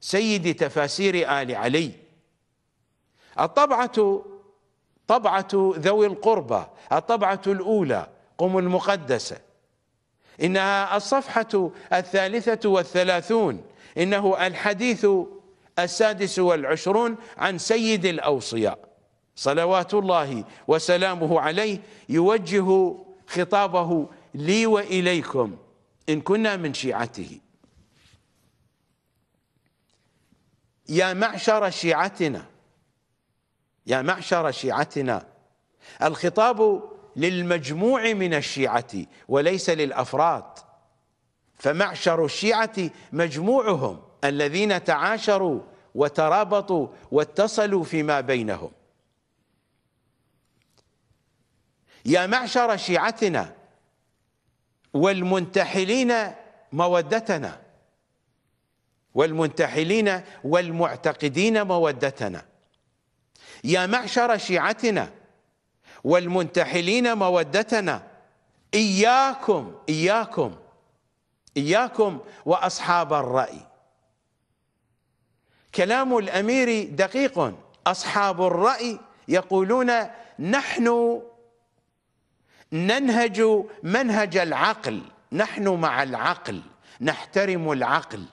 سيد تفاسير آل علي الطبعة طبعة ذوي القربى الطبعة الأولى قم المقدسة إنها الصفحة الثالثة والثلاثون إنه الحديث السادس والعشرون عن سيد الأوصياء صلوات الله وسلامه عليه يوجه خطابه لي وإليكم إن كنا من شيعته يا معشر شيعتنا يا معشر شيعتنا الخطاب للمجموع من الشيعة وليس للأفراد فمعشر الشيعة مجموعهم الذين تعاشروا وترابطوا واتصلوا فيما بينهم يا معشر شيعتنا والمنتحلين مودتنا والمنتحلين والمعتقدين مودتنا يا معشر شيعتنا والمنتحلين مودتنا إياكم إياكم إياكم وأصحاب الرأي كلام الأمير دقيق أصحاب الرأي يقولون نحن ننهج منهج العقل نحن مع العقل نحترم العقل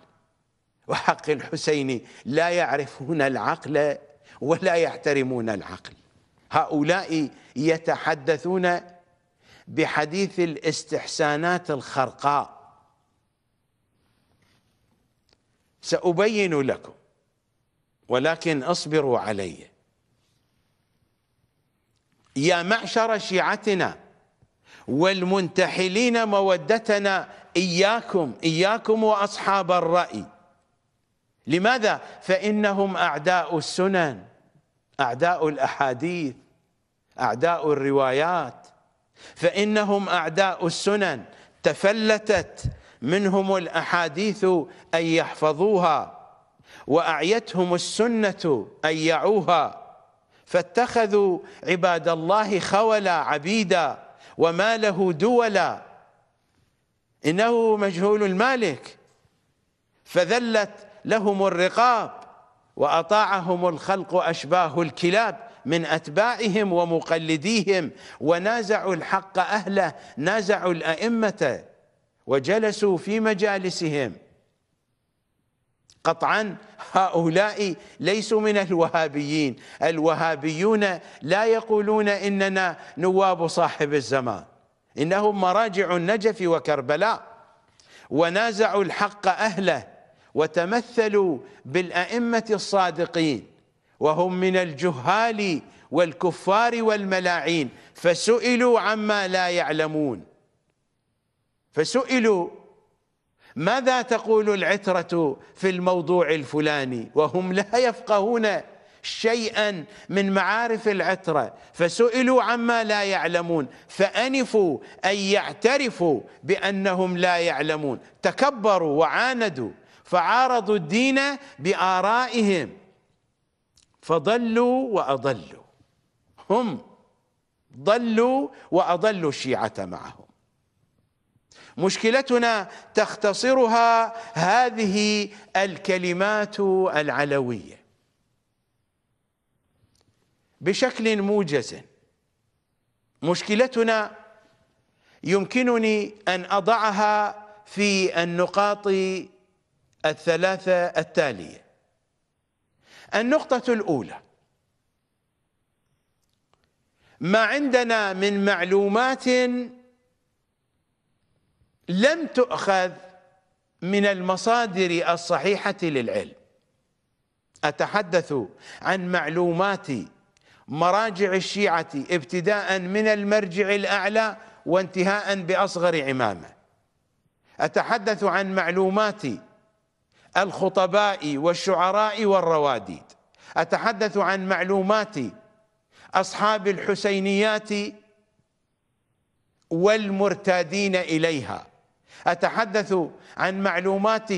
وحق الحسين لا يعرفون العقل ولا يحترمون العقل هؤلاء يتحدثون بحديث الاستحسانات الخرقاء سأبين لكم ولكن اصبروا علي يا معشر شيعتنا والمنتحلين مودتنا إياكم إياكم وأصحاب الرأي لماذا؟ فإنهم أعداء السنن أعداء الأحاديث أعداء الروايات فإنهم أعداء السنن تفلتت منهم الأحاديث أن يحفظوها وأعيتهم السنة أن يعوها فاتخذوا عباد الله خولا عبيدا وما له دولا إنه مجهول المالك فذلت لهم الرقاب وأطاعهم الخلق أشباه الكلاب من أتباعهم ومقلديهم ونازعوا الحق أهله نازعوا الأئمة وجلسوا في مجالسهم قطعا هؤلاء ليسوا من الوهابيين الوهابيون لا يقولون إننا نواب صاحب الزمان إنهم مراجع النجف وكربلاء ونازعوا الحق أهله وتمثلوا بالأئمة الصادقين وهم من الجهال والكفار والملاعين فسئلوا عما لا يعلمون فسئلوا ماذا تقول العترة في الموضوع الفلاني وهم لا يفقهون شيئا من معارف العترة فسئلوا عما لا يعلمون فأنفوا أن يعترفوا بأنهم لا يعلمون تكبروا وعاندوا فعارضوا الدين بآرائهم فضلوا وأضلوا هم ضلوا وأضلوا الشيعة معهم مشكلتنا تختصرها هذه الكلمات العلوية بشكل موجز مشكلتنا يمكنني أن أضعها في النقاط الثلاثة التالية النقطة الأولى ما عندنا من معلومات لم تؤخذ من المصادر الصحيحة للعلم أتحدث عن معلومات مراجع الشيعة ابتداء من المرجع الأعلى وانتهاء بأصغر عمامة أتحدث عن معلومات الخطباء والشعراء والرواديد أتحدث عن معلومات أصحاب الحسينيات والمرتادين إليها أتحدث عن معلومات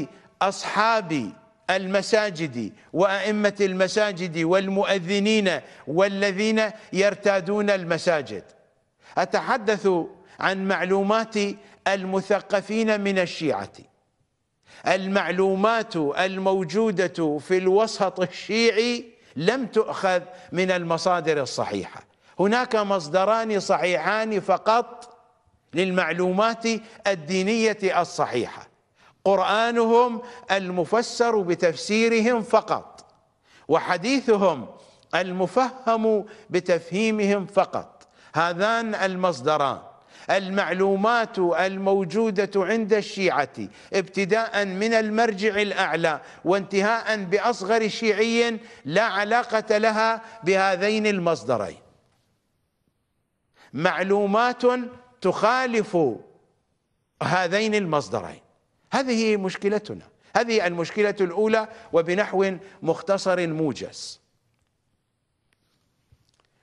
أصحاب المساجد وأئمة المساجد والمؤذنين والذين يرتادون المساجد أتحدث عن معلومات المثقفين من الشيعة المعلومات الموجودة في الوسط الشيعي لم تؤخذ من المصادر الصحيحة هناك مصدران صحيحان فقط للمعلومات الدينية الصحيحة قرآنهم المفسر بتفسيرهم فقط وحديثهم المفهم بتفهيمهم فقط هذان المصدران المعلومات الموجودة عند الشيعة ابتداء من المرجع الأعلى وانتهاء بأصغر شيعي لا علاقة لها بهذين المصدرين معلومات تخالف هذين المصدرين هذه مشكلتنا هذه المشكلة الأولى وبنحو مختصر موجز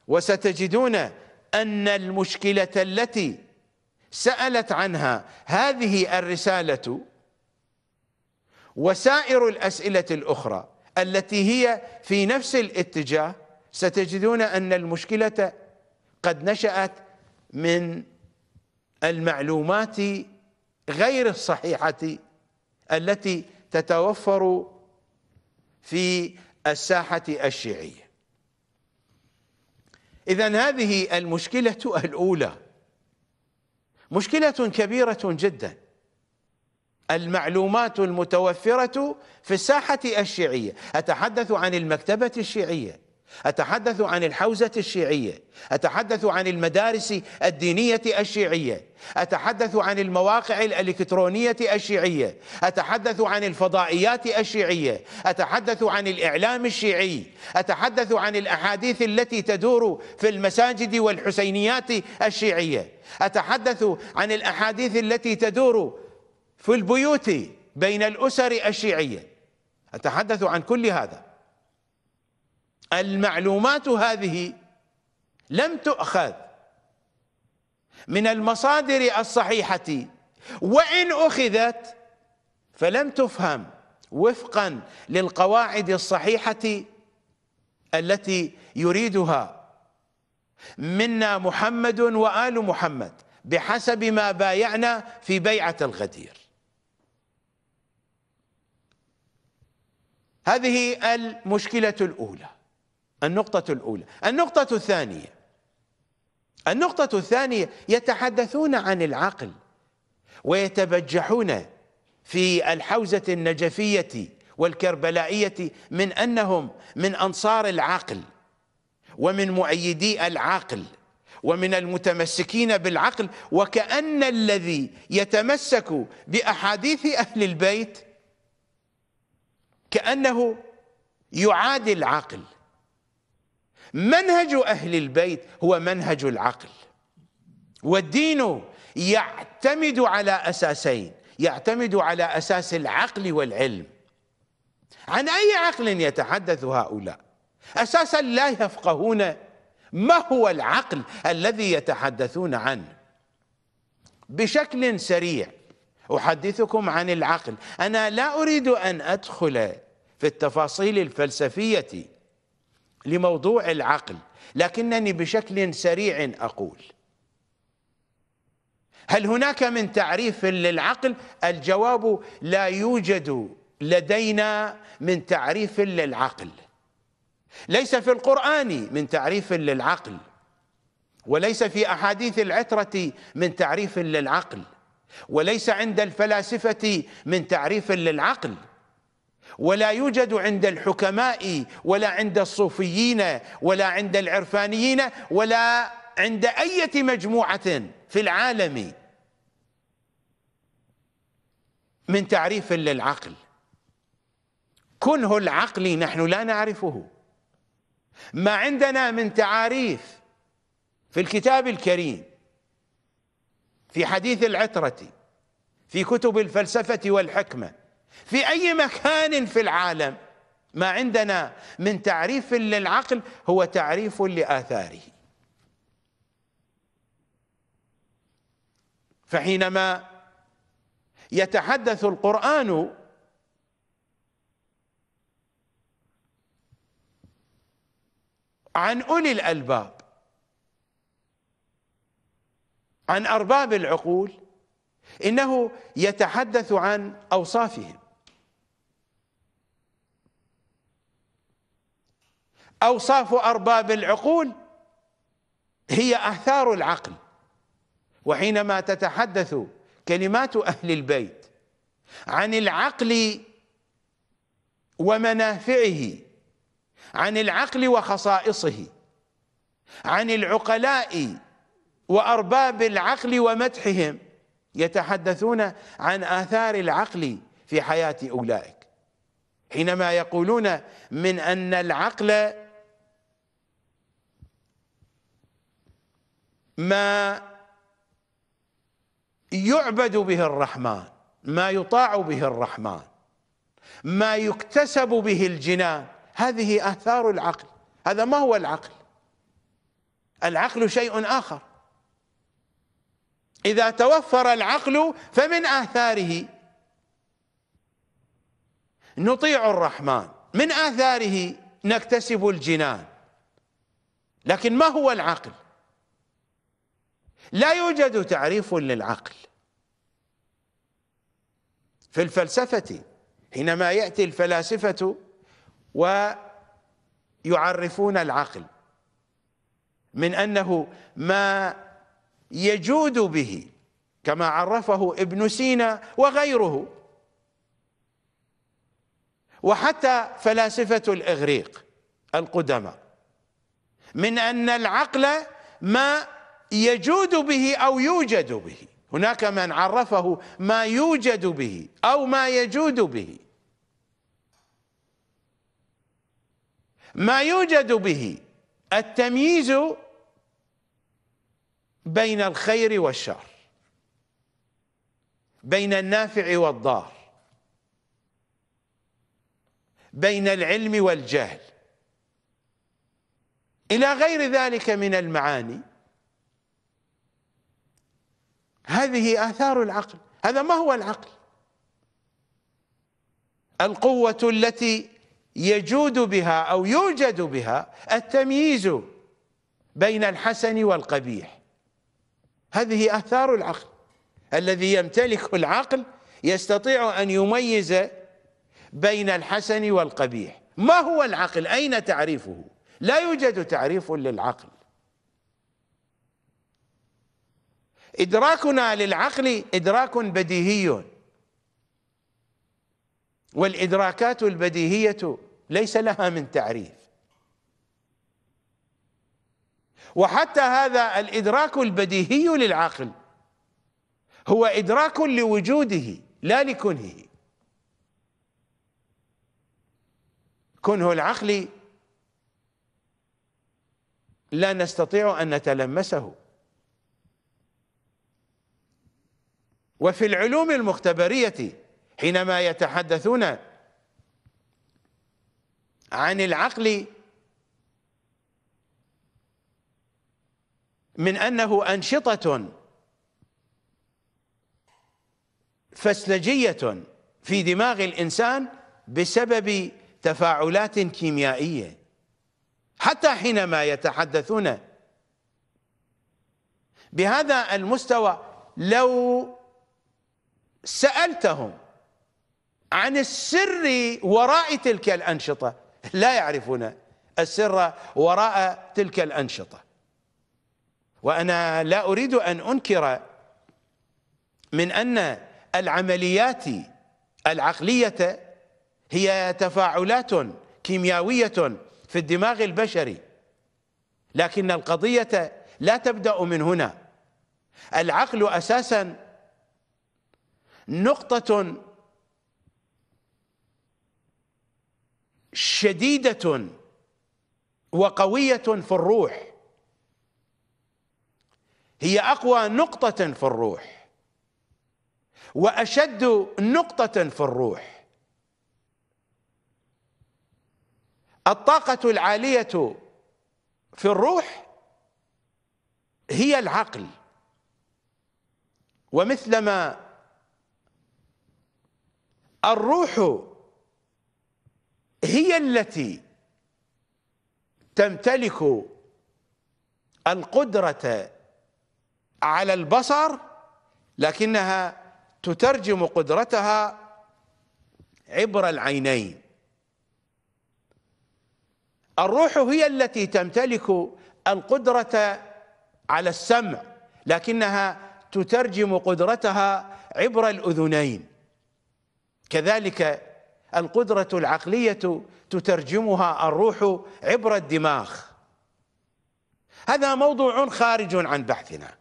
وستجدون أن المشكلة التي سالت عنها هذه الرساله وسائر الاسئله الاخرى التي هي في نفس الاتجاه ستجدون ان المشكله قد نشات من المعلومات غير الصحيحه التي تتوفر في الساحه الشيعيه اذا هذه المشكله الاولى مشكلة كبيرة جدا المعلومات المتوفرة في الساحة الشيعية أتحدث عن المكتبة الشيعية أتحدث عن الحوزة الشيعية أتحدث عن المدارس الدينية الشيعية أتحدث عن المواقع الإلكترونية الشيعية أتحدث عن الفضائيات الشيعية أتحدث عن الإعلام الشيعي أتحدث عن الأحاديث التي تدور في المساجد والحسينيات الشيعية أتحدث عن الأحاديث التي تدور في البيوت بين الأسر الشيعية أتحدث عن كل هذا المعلومات هذه لم تؤخذ من المصادر الصحيحة وإن أخذت فلم تفهم وفقا للقواعد الصحيحة التي يريدها منا محمد وآل محمد بحسب ما بايعنا في بيعة الغدير هذه المشكلة الأولى النقطة الأولى النقطة الثانية النقطة الثانية يتحدثون عن العقل ويتبجحون في الحوزة النجفية والكربلائية من أنهم من أنصار العقل ومن مؤيدي العقل ومن المتمسكين بالعقل وكأن الذي يتمسك بأحاديث أهل البيت كأنه يعادي العقل منهج أهل البيت هو منهج العقل والدين يعتمد على أساسين يعتمد على أساس العقل والعلم عن أي عقل يتحدث هؤلاء أساسا لا يفقهون ما هو العقل الذي يتحدثون عنه بشكل سريع أحدثكم عن العقل أنا لا أريد أن أدخل في التفاصيل الفلسفية لموضوع العقل لكنني بشكل سريع أقول هل هناك من تعريف للعقل الجواب لا يوجد لدينا من تعريف للعقل ليس في القرآن من تعريف للعقل وليس في أحاديث العترة من تعريف للعقل وليس عند الفلاسفة من تعريف للعقل ولا يوجد عند الحكماء ولا عند الصوفيين ولا عند العرفانيين ولا عند أي مجموعة في العالم من تعريف للعقل كنه العقل نحن لا نعرفه ما عندنا من تعاريف في الكتاب الكريم في حديث العترة في كتب الفلسفة والحكمة في اي مكان في العالم ما عندنا من تعريف للعقل هو تعريف لاثاره فحينما يتحدث القران عن اولي الالباب عن ارباب العقول انه يتحدث عن اوصافهم أوصاف أرباب العقول هي أثار العقل وحينما تتحدث كلمات أهل البيت عن العقل ومنافعه عن العقل وخصائصه عن العقلاء وأرباب العقل ومدحهم يتحدثون عن آثار العقل في حياة أولئك حينما يقولون من أن العقل ما يعبد به الرحمن ما يطاع به الرحمن ما يكتسب به الجنان هذه آثار العقل هذا ما هو العقل العقل شيء آخر إذا توفر العقل فمن آثاره نطيع الرحمن من آثاره نكتسب الجنان لكن ما هو العقل لا يوجد تعريف للعقل في الفلسفة حينما يأتي الفلاسفة ويعرفون العقل من أنه ما يجود به كما عرفه ابن سينا وغيره وحتى فلاسفة الإغريق القدماء من أن العقل ما يجود به أو يوجد به هناك من عرفه ما يوجد به أو ما يجود به ما يوجد به التمييز بين الخير والشر بين النافع والضار بين العلم والجهل إلى غير ذلك من المعاني هذه آثار العقل هذا ما هو العقل القوة التي يجود بها أو يوجد بها التمييز بين الحسن والقبيح هذه آثار العقل الذي يمتلك العقل يستطيع أن يميز بين الحسن والقبيح ما هو العقل أين تعريفه لا يوجد تعريف للعقل إدراكنا للعقل إدراك بديهي والإدراكات البديهية ليس لها من تعريف وحتى هذا الإدراك البديهي للعقل هو إدراك لوجوده لا لكنهه كنه العقل لا نستطيع أن نتلمسه وفي العلوم المختبرية حينما يتحدثون عن العقل من أنه أنشطة فسلجية في دماغ الإنسان بسبب تفاعلات كيميائية حتى حينما يتحدثون بهذا المستوى لو سألتهم عن السر وراء تلك الأنشطة لا يعرفون السر وراء تلك الأنشطة وأنا لا أريد أن أنكر من أن العمليات العقلية هي تفاعلات كيميائية في الدماغ البشري لكن القضية لا تبدأ من هنا العقل أساساً نقطة شديدة وقوية في الروح هي أقوى نقطة في الروح وأشد نقطة في الروح الطاقة العالية في الروح هي العقل ومثلما الروح هي التي تمتلك القدرة على البصر لكنها تترجم قدرتها عبر العينين الروح هي التي تمتلك القدرة على السمع لكنها تترجم قدرتها عبر الأذنين كذلك القدرة العقلية تترجمها الروح عبر الدماغ هذا موضوع خارج عن بحثنا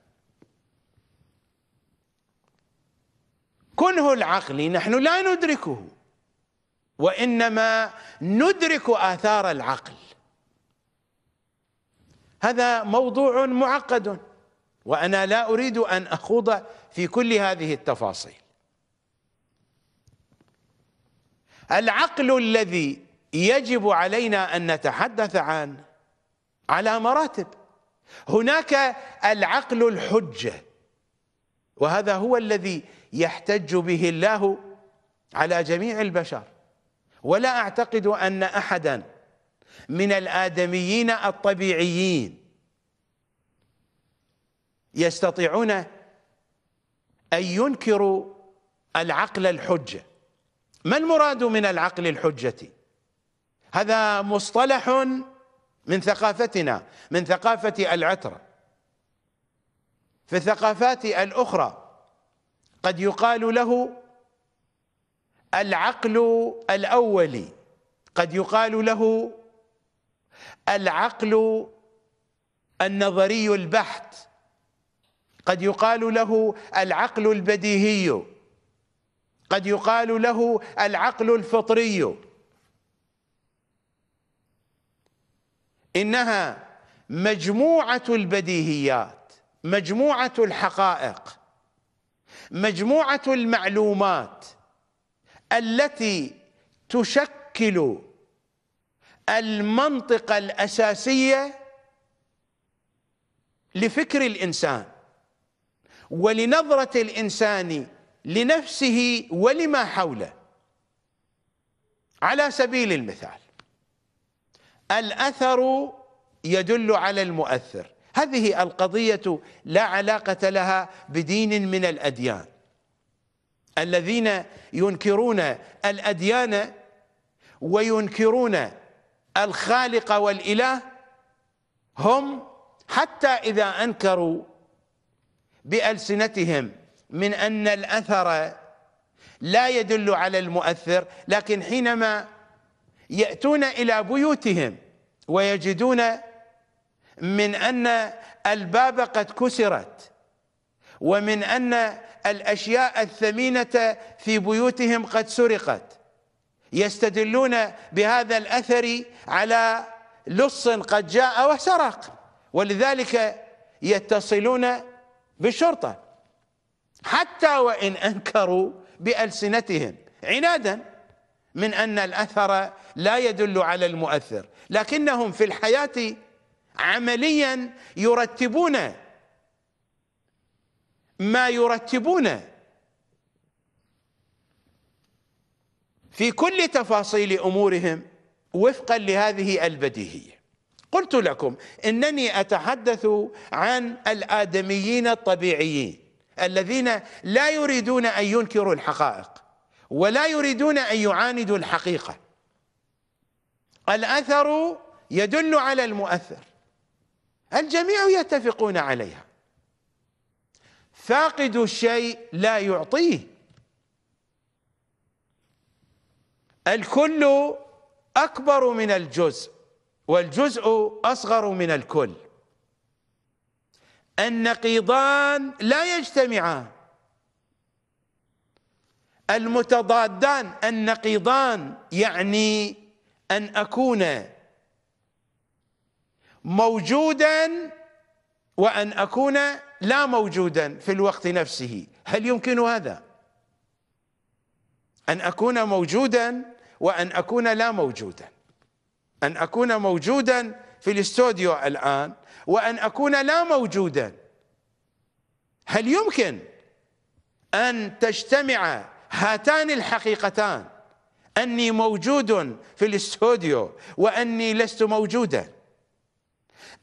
كنه العقل نحن لا ندركه وإنما ندرك آثار العقل هذا موضوع معقد وأنا لا أريد أن أخوض في كل هذه التفاصيل العقل الذي يجب علينا أن نتحدث عنه على مراتب هناك العقل الحجة وهذا هو الذي يحتج به الله على جميع البشر ولا أعتقد أن أحدا من الآدميين الطبيعيين يستطيعون أن ينكروا العقل الحجه ما المراد من العقل الحجة هذا مصطلح من ثقافتنا من ثقافة العترة في الثقافات الأخرى قد يقال له العقل الأولي قد يقال له العقل النظري البحت قد يقال له العقل البديهي قد يقال له العقل الفطري انها مجموعه البديهيات مجموعه الحقائق مجموعه المعلومات التي تشكل المنطقه الاساسيه لفكر الانسان ولنظره الانسان لنفسه ولما حوله على سبيل المثال الأثر يدل على المؤثر هذه القضية لا علاقة لها بدين من الأديان الذين ينكرون الأديان وينكرون الخالق والإله هم حتى إذا أنكروا بألسنتهم من أن الأثر لا يدل على المؤثر لكن حينما يأتون إلى بيوتهم ويجدون من أن الباب قد كسرت ومن أن الأشياء الثمينة في بيوتهم قد سرقت يستدلون بهذا الأثر على لص قد جاء وسرق ولذلك يتصلون بالشرطة حتى وان انكروا بالسنتهم عنادا من ان الاثر لا يدل على المؤثر لكنهم في الحياه عمليا يرتبون ما يرتبون في كل تفاصيل امورهم وفقا لهذه البديهيه قلت لكم انني اتحدث عن الادميين الطبيعيين الذين لا يريدون ان ينكروا الحقائق ولا يريدون ان يعاندوا الحقيقه الاثر يدل على المؤثر الجميع يتفقون عليها فاقد الشيء لا يعطيه الكل اكبر من الجزء والجزء اصغر من الكل النقيضان لا يجتمعان المتضادان النقيضان يعني أن أكون موجودا وأن أكون لا موجودا في الوقت نفسه هل يمكن هذا؟ أن أكون موجودا وأن أكون لا موجودا أن أكون موجودا في الاستوديو الآن وأن أكون لا موجودا هل يمكن أن تجتمع هاتان الحقيقتان أني موجود في الاستوديو وأني لست موجودا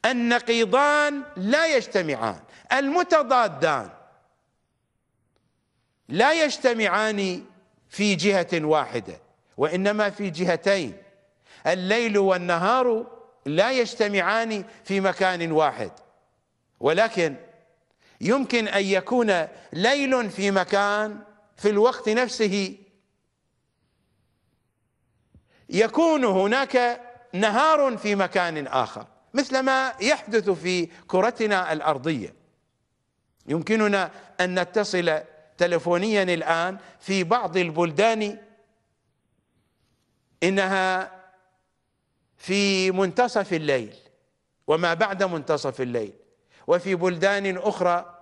النقيضان لا يجتمعان المتضادان لا يجتمعان في جهة واحدة وإنما في جهتين الليل والنهار لا يجتمعان في مكان واحد ولكن يمكن أن يكون ليل في مكان في الوقت نفسه يكون هناك نهار في مكان آخر مثل ما يحدث في كرتنا الأرضية يمكننا أن نتصل تلفونيا الآن في بعض البلدان إنها في منتصف الليل وما بعد منتصف الليل وفي بلدان أخرى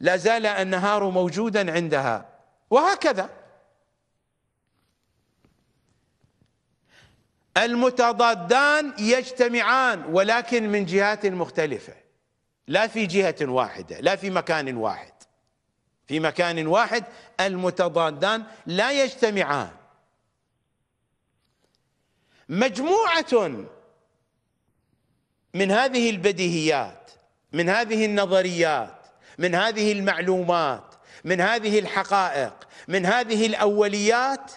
لا زال النهار موجودا عندها وهكذا المتضادان يجتمعان ولكن من جهات مختلفة لا في جهة واحدة لا في مكان واحد في مكان واحد المتضادان لا يجتمعان مجموعه من هذه البديهيات من هذه النظريات من هذه المعلومات من هذه الحقائق من هذه الاوليات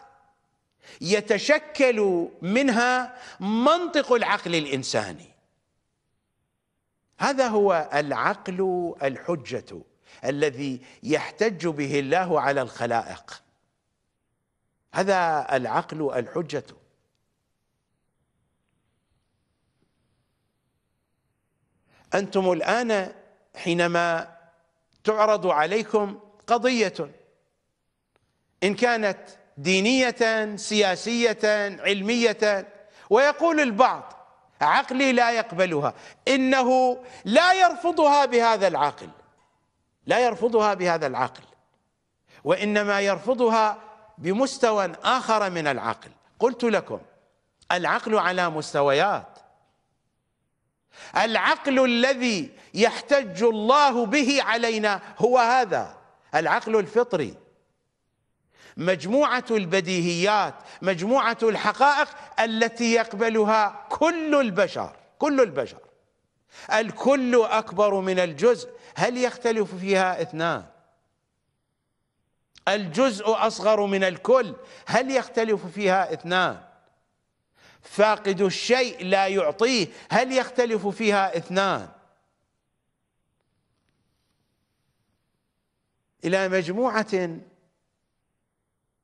يتشكل منها منطق العقل الانساني هذا هو العقل الحجه الذي يحتج به الله على الخلائق هذا العقل الحجه انتم الان حينما تعرض عليكم قضيه ان كانت دينيه سياسيه علميه ويقول البعض عقلي لا يقبلها انه لا يرفضها بهذا العقل لا يرفضها بهذا العقل وانما يرفضها بمستوى اخر من العقل قلت لكم العقل على مستويات العقل الذي يحتج الله به علينا هو هذا العقل الفطري مجموعة البديهيات مجموعة الحقائق التي يقبلها كل البشر كل البشر الكل أكبر من الجزء هل يختلف فيها اثنان الجزء أصغر من الكل هل يختلف فيها اثنان فاقد الشيء لا يعطيه هل يختلف فيها اثنان الى مجموعه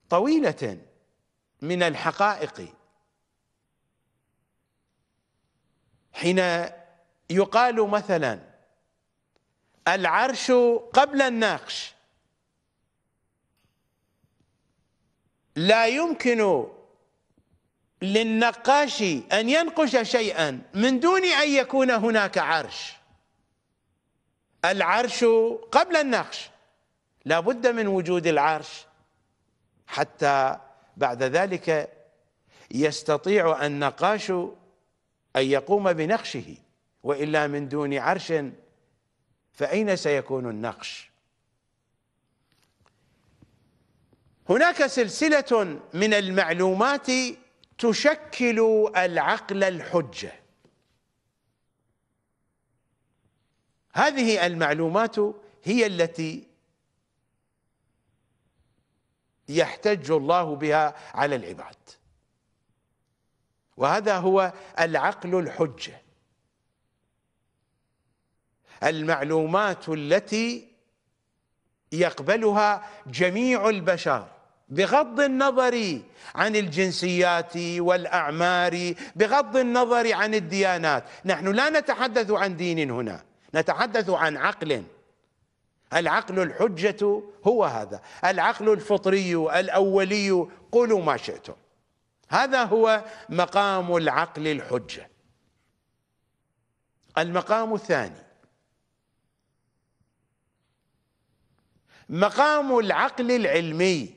طويله من الحقائق حين يقال مثلا العرش قبل النقش لا يمكن للنقاش أن ينقش شيئا من دون أن يكون هناك عرش العرش قبل النقش لا بد من وجود العرش حتى بعد ذلك يستطيع النقاش أن يقوم بنقشه وإلا من دون عرش فأين سيكون النقش هناك سلسلة من المعلومات تشكل العقل الحجه هذه المعلومات هي التي يحتج الله بها على العباد وهذا هو العقل الحجه المعلومات التي يقبلها جميع البشر بغض النظر عن الجنسيات والاعمار بغض النظر عن الديانات نحن لا نتحدث عن دين هنا نتحدث عن عقل العقل الحجه هو هذا العقل الفطري الاولي قولوا ما شئتم هذا هو مقام العقل الحجه المقام الثاني مقام العقل العلمي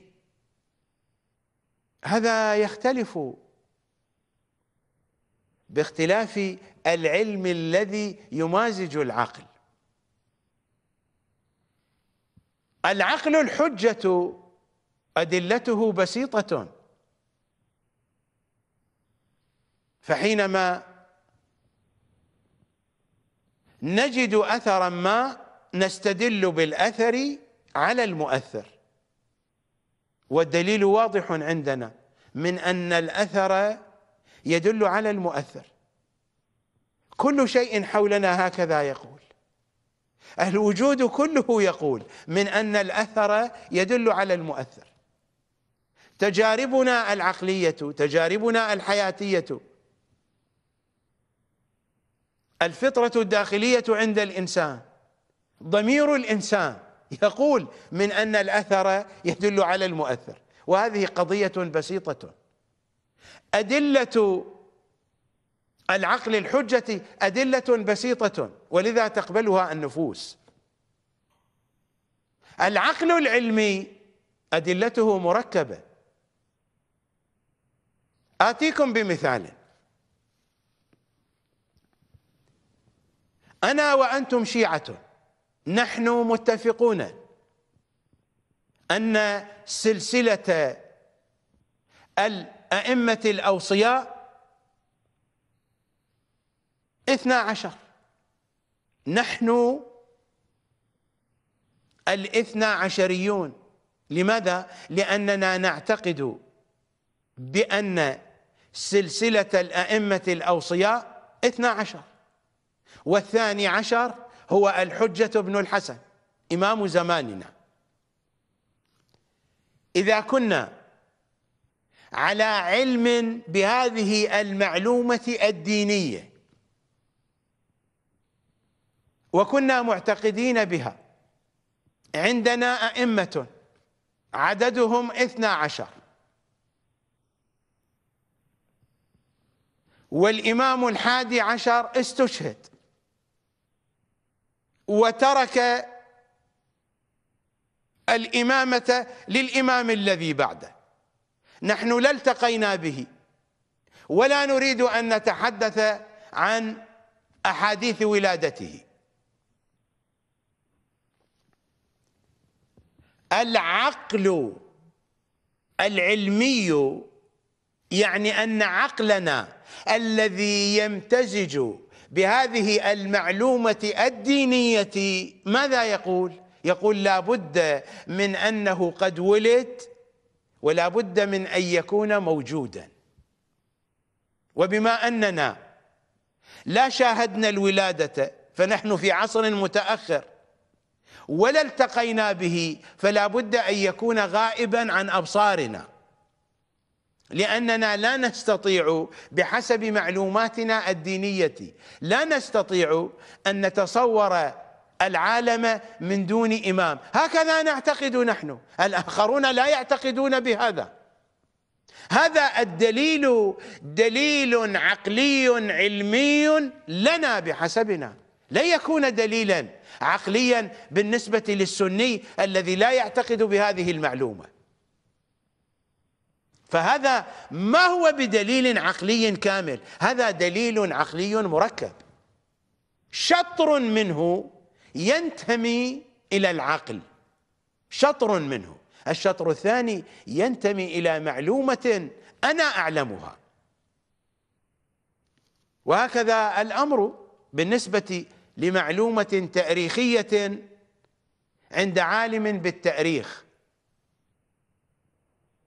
هذا يختلف باختلاف العلم الذي يمازج العقل العقل الحجة أدلته بسيطة فحينما نجد أثرا ما نستدل بالأثر على المؤثر والدليل واضح عندنا من أن الأثر يدل على المؤثر كل شيء حولنا هكذا يقول الوجود كله يقول من أن الأثر يدل على المؤثر تجاربنا العقلية تجاربنا الحياتية الفطرة الداخلية عند الإنسان ضمير الإنسان يقول من أن الأثر يدل على المؤثر وهذه قضية بسيطة أدلة العقل الحجة أدلة بسيطة ولذا تقبلها النفوس العقل العلمي أدلته مركبة آتيكم بمثال أنا وأنتم شيعة نحن متفقون أن سلسلة الأئمة الأوصياء اثنا عشر نحن الاثنا عشريون لماذا؟ لأننا نعتقد بأن سلسلة الأئمة الأوصياء اثنا عشر والثاني عشر هو الحجة بن الحسن إمام زماننا إذا كنا على علم بهذه المعلومة الدينية وكنا معتقدين بها عندنا أئمة عددهم اثنا عشر والإمام الحادي عشر استشهد وترك الإمامة للإمام الذي بعده نحن لا التقينا به ولا نريد أن نتحدث عن أحاديث ولادته العقل العلمي يعني أن عقلنا الذي يمتزج بهذه المعلومة الدينية ماذا يقول؟ يقول لا بد من أنه قد ولد ولا بد من أن يكون موجودا وبما أننا لا شاهدنا الولادة فنحن في عصر متأخر ولا التقينا به فلا بد أن يكون غائبا عن أبصارنا لأننا لا نستطيع بحسب معلوماتنا الدينية لا نستطيع أن نتصور العالم من دون إمام هكذا نعتقد نحن الآخرون لا يعتقدون بهذا هذا الدليل دليل عقلي علمي لنا بحسبنا لن يكون دليلا عقليا بالنسبة للسني الذي لا يعتقد بهذه المعلومة فهذا ما هو بدليل عقلي كامل هذا دليل عقلي مركب شطر منه ينتمي إلى العقل شطر منه الشطر الثاني ينتمي إلى معلومة أنا أعلمها وهكذا الأمر بالنسبة لمعلومة تاريخية عند عالم بالتاريخ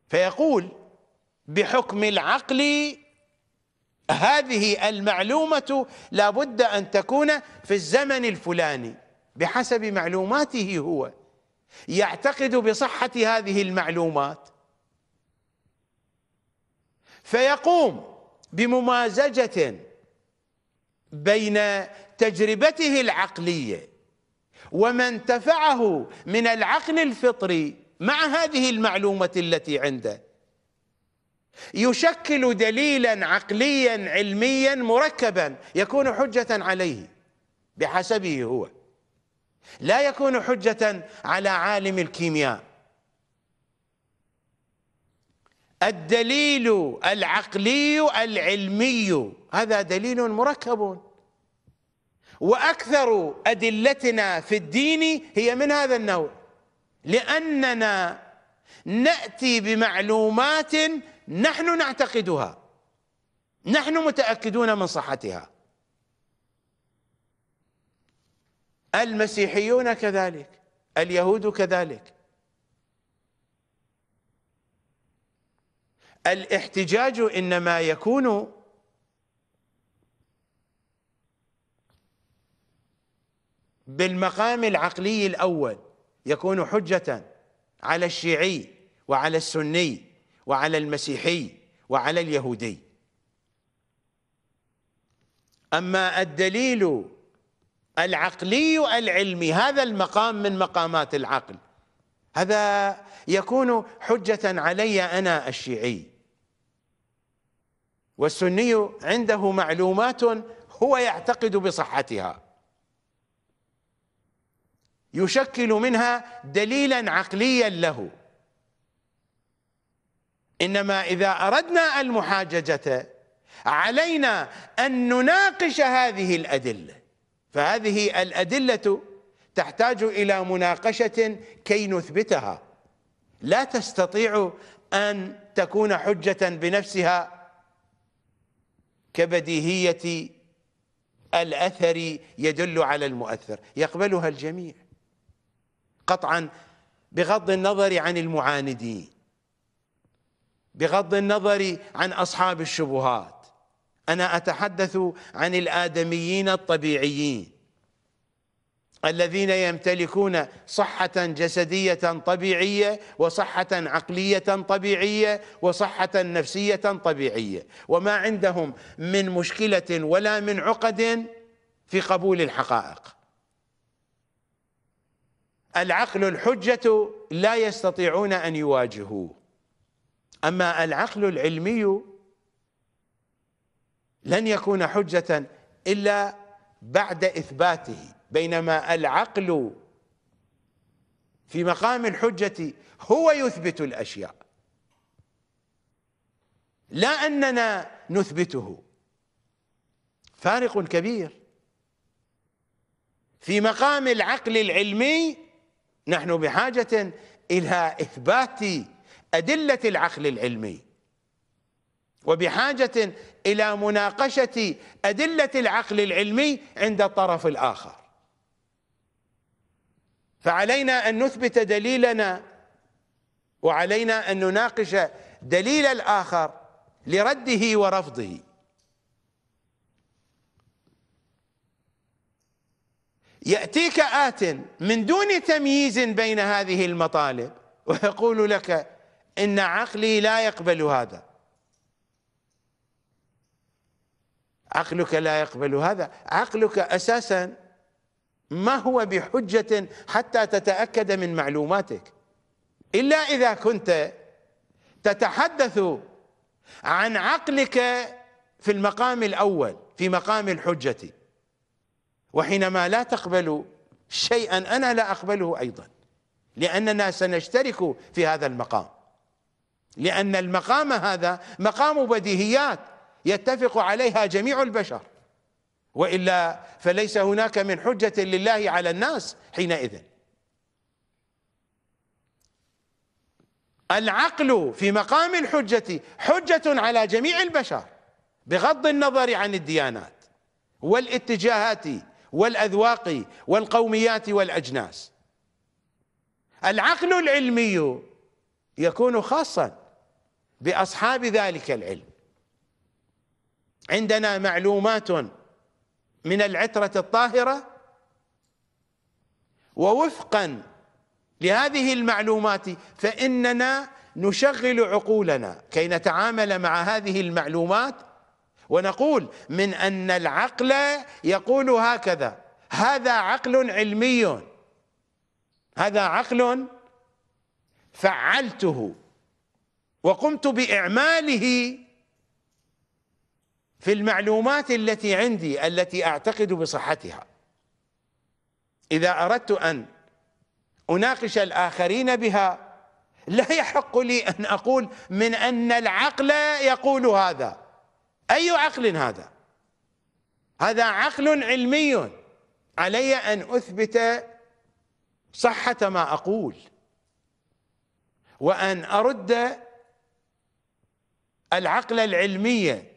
فيقول بحكم العقل هذه المعلومة لابد أن تكون في الزمن الفلاني بحسب معلوماته هو يعتقد بصحة هذه المعلومات فيقوم بممازجة بين تجربته العقلية وما انتفعه من العقل الفطري مع هذه المعلومة التي عنده يشكل دليلا عقليا علميا مركبا يكون حجة عليه بحسبه هو لا يكون حجة على عالم الكيمياء الدليل العقلي العلمي هذا دليل مركب واكثر ادلتنا في الدين هي من هذا النوع لاننا ناتي بمعلومات نحن نعتقدها نحن متاكدون من صحتها المسيحيون كذلك اليهود كذلك الاحتجاج انما يكون بالمقام العقلي الاول يكون حجه على الشيعي وعلى السني وعلى المسيحي وعلى اليهودي أما الدليل العقلي العلمي هذا المقام من مقامات العقل هذا يكون حجة علي أنا الشيعي والسني عنده معلومات هو يعتقد بصحتها يشكل منها دليلا عقليا له انما اذا اردنا المحاججه علينا ان نناقش هذه الادله فهذه الادله تحتاج الى مناقشه كي نثبتها لا تستطيع ان تكون حجه بنفسها كبديهيه الاثر يدل على المؤثر يقبلها الجميع قطعا بغض النظر عن المعاندين بغض النظر عن اصحاب الشبهات انا اتحدث عن الادميين الطبيعيين الذين يمتلكون صحة جسدية طبيعية وصحة عقلية طبيعية وصحة نفسية طبيعية وما عندهم من مشكلة ولا من عقد في قبول الحقائق العقل الحجة لا يستطيعون أن يواجهوه اما العقل العلمي لن يكون حجه الا بعد اثباته بينما العقل في مقام الحجه هو يثبت الاشياء لا اننا نثبته فارق كبير في مقام العقل العلمي نحن بحاجه الى اثبات أدلة العقل العلمي وبحاجة إلى مناقشة أدلة العقل العلمي عند الطرف الآخر فعلينا أن نثبت دليلنا وعلينا أن نناقش دليل الآخر لرده ورفضه يأتيك آت من دون تمييز بين هذه المطالب ويقول لك ان عقلي لا يقبل هذا عقلك لا يقبل هذا عقلك اساسا ما هو بحجه حتى تتاكد من معلوماتك الا اذا كنت تتحدث عن عقلك في المقام الاول في مقام الحجه وحينما لا تقبل شيئا انا لا اقبله ايضا لاننا سنشترك في هذا المقام لأن المقام هذا مقام بديهيات يتفق عليها جميع البشر وإلا فليس هناك من حجة لله على الناس حينئذ العقل في مقام الحجة حجة على جميع البشر بغض النظر عن الديانات والاتجاهات والأذواق والقوميات والأجناس العقل العلمي يكون خاصا باصحاب ذلك العلم عندنا معلومات من العتره الطاهره ووفقا لهذه المعلومات فاننا نشغل عقولنا كي نتعامل مع هذه المعلومات ونقول من ان العقل يقول هكذا هذا عقل علمي هذا عقل فعلته وقمت باعماله في المعلومات التي عندي التي اعتقد بصحتها اذا اردت ان اناقش الاخرين بها لا يحق لي ان اقول من ان العقل يقول هذا اي عقل هذا هذا عقل علمي علي ان اثبت صحه ما اقول وان ارد العقل العلمية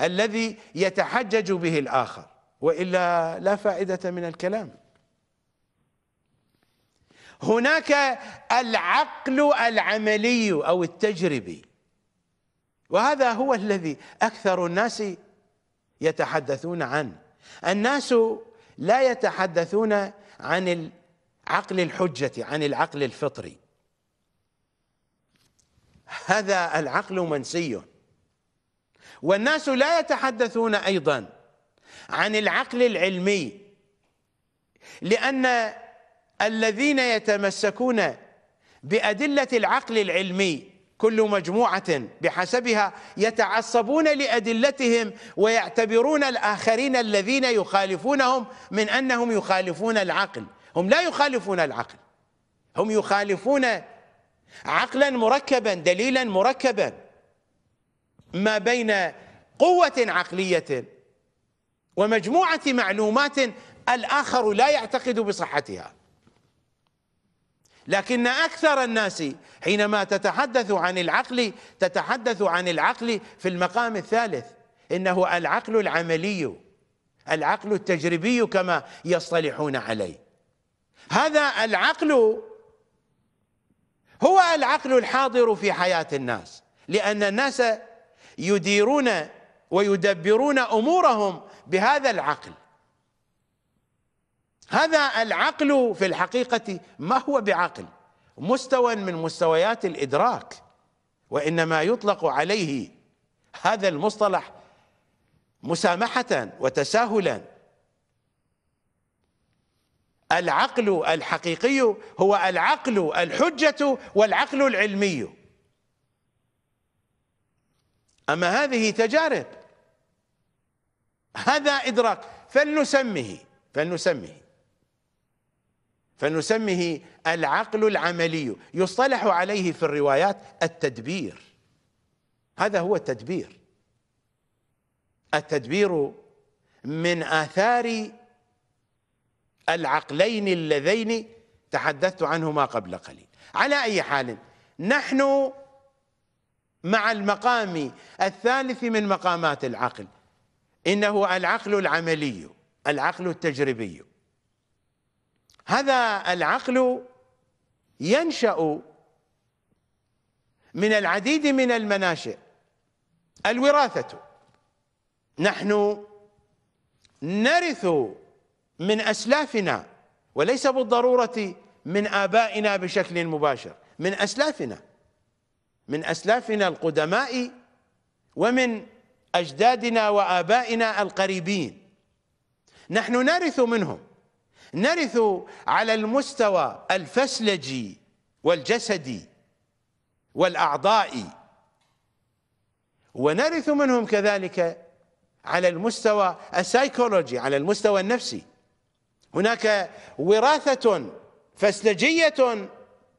الذي يتحجج به الآخر وإلا لا فائدة من الكلام هناك العقل العملي أو التجربي وهذا هو الذي أكثر الناس يتحدثون عنه الناس لا يتحدثون عن عقل الحجة عن العقل الفطري هذا العقل منسي والناس لا يتحدثون ايضا عن العقل العلمي لان الذين يتمسكون بادله العقل العلمي كل مجموعه بحسبها يتعصبون لادلتهم ويعتبرون الاخرين الذين يخالفونهم من انهم يخالفون العقل هم لا يخالفون العقل هم يخالفون عقلا مركبا دليلا مركبا ما بين قوة عقلية ومجموعة معلومات الآخر لا يعتقد بصحتها لكن أكثر الناس حينما تتحدث عن العقل تتحدث عن العقل في المقام الثالث إنه العقل العملي العقل التجريبي كما يصطلحون عليه هذا العقل هو العقل الحاضر في حياة الناس لأن الناس يديرون ويدبرون امورهم بهذا العقل هذا العقل في الحقيقه ما هو بعقل مستوى من مستويات الادراك وانما يطلق عليه هذا المصطلح مسامحه وتساهلا العقل الحقيقي هو العقل الحجه والعقل العلمي أما هذه تجارب هذا إدراك فلنسمه فلنسمه فلنسميه العقل العملي يصطلح عليه في الروايات التدبير هذا هو التدبير التدبير من آثار العقلين اللذين تحدثت عنهما قبل قليل على أي حال نحن مع المقام الثالث من مقامات العقل انه العقل العملي العقل التجريبي هذا العقل ينشا من العديد من المناشئ الوراثه نحن نرث من اسلافنا وليس بالضروره من ابائنا بشكل مباشر من اسلافنا من أسلافنا القدماء ومن أجدادنا وآبائنا القريبين نحن نرث منهم نرث على المستوى الفسلجي والجسدي والأعضائي ونرث منهم كذلك على المستوى السايكولوجي على المستوى النفسي هناك وراثة فسلجية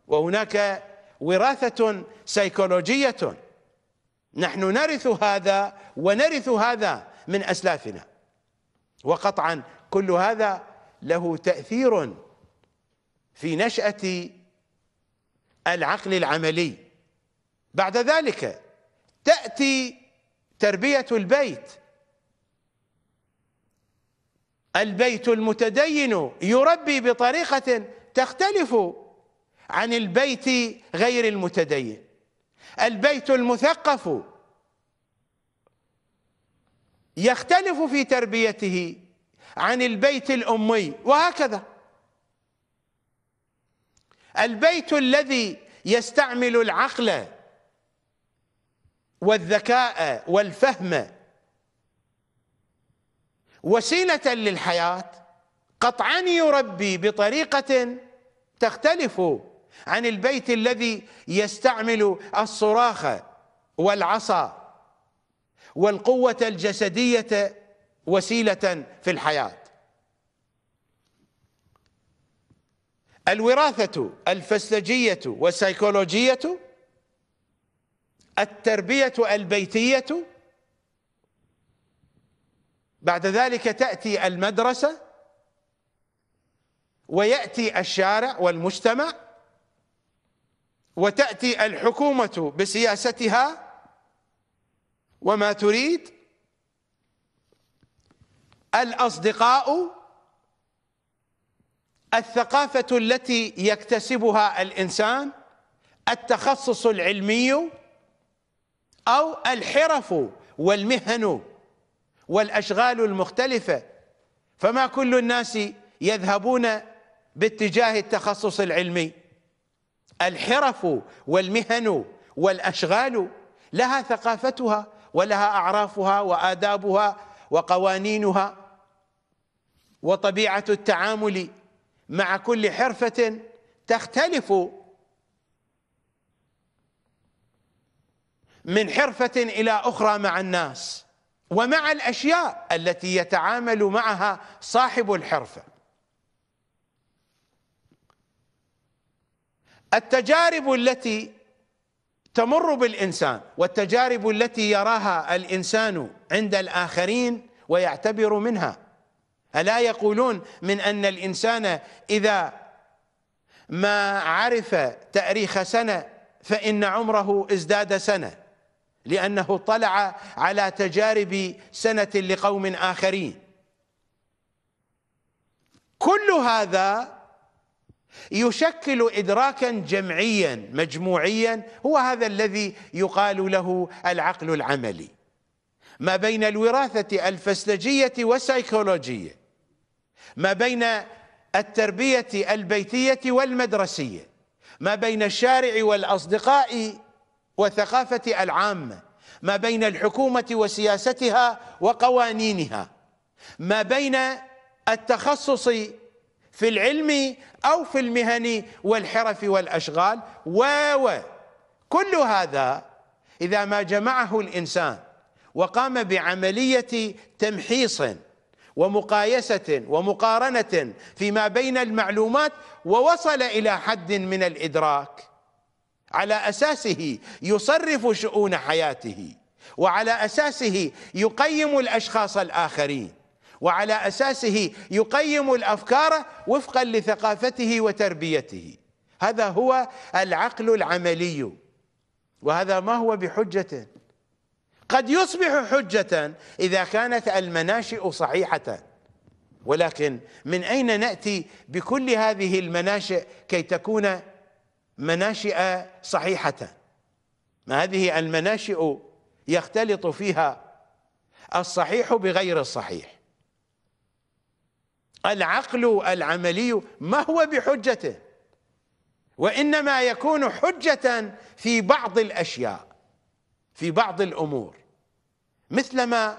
وهناك وراثة سيكولوجية نحن نرث هذا ونرث هذا من أسلافنا وقطعا كل هذا له تأثير في نشأة العقل العملي بعد ذلك تأتي تربية البيت البيت المتدين يربي بطريقة تختلف عن البيت غير المتدين البيت المثقف يختلف في تربيته عن البيت الامي وهكذا البيت الذي يستعمل العقل والذكاء والفهم وسيله للحياه قطعا يربي بطريقه تختلف عن البيت الذي يستعمل الصراخ والعصا والقوة الجسدية وسيلة في الحياة الوراثة الفسلجية والسيكولوجية التربية البيتية بعد ذلك تأتي المدرسة ويأتي الشارع والمجتمع وتأتي الحكومة بسياستها وما تريد الأصدقاء الثقافة التي يكتسبها الإنسان التخصص العلمي أو الحرف والمهن والأشغال المختلفة فما كل الناس يذهبون باتجاه التخصص العلمي الحرف والمهن والاشغال لها ثقافتها ولها اعرافها وادابها وقوانينها وطبيعه التعامل مع كل حرفه تختلف من حرفه الى اخرى مع الناس ومع الاشياء التي يتعامل معها صاحب الحرفه التجارب التي تمر بالانسان والتجارب التي يراها الانسان عند الاخرين ويعتبر منها الا يقولون من ان الانسان اذا ما عرف تاريخ سنه فان عمره ازداد سنه لانه اطلع على تجارب سنه لقوم اخرين كل هذا يشكل ادراكا جمعيا مجموعيا هو هذا الذي يقال له العقل العملي ما بين الوراثه الفسلجيه والسيكولوجيه ما بين التربيه البيتيه والمدرسيه ما بين الشارع والاصدقاء والثقافه العامه ما بين الحكومه وسياستها وقوانينها ما بين التخصص في العلم أو في المهن والحرف والأشغال و و كل هذا إذا ما جمعه الإنسان وقام بعملية تمحيص ومقايسة ومقارنة فيما بين المعلومات ووصل إلى حد من الإدراك على أساسه يصرف شؤون حياته وعلى أساسه يقيم الأشخاص الآخرين وعلى اساسه يقيم الافكار وفقا لثقافته وتربيته هذا هو العقل العملي وهذا ما هو بحجه قد يصبح حجه اذا كانت المناشئ صحيحه ولكن من اين ناتي بكل هذه المناشئ كي تكون مناشئ صحيحه ما هذه المناشئ يختلط فيها الصحيح بغير الصحيح العقل العملي ما هو بحجته وانما يكون حجه في بعض الاشياء في بعض الامور مثلما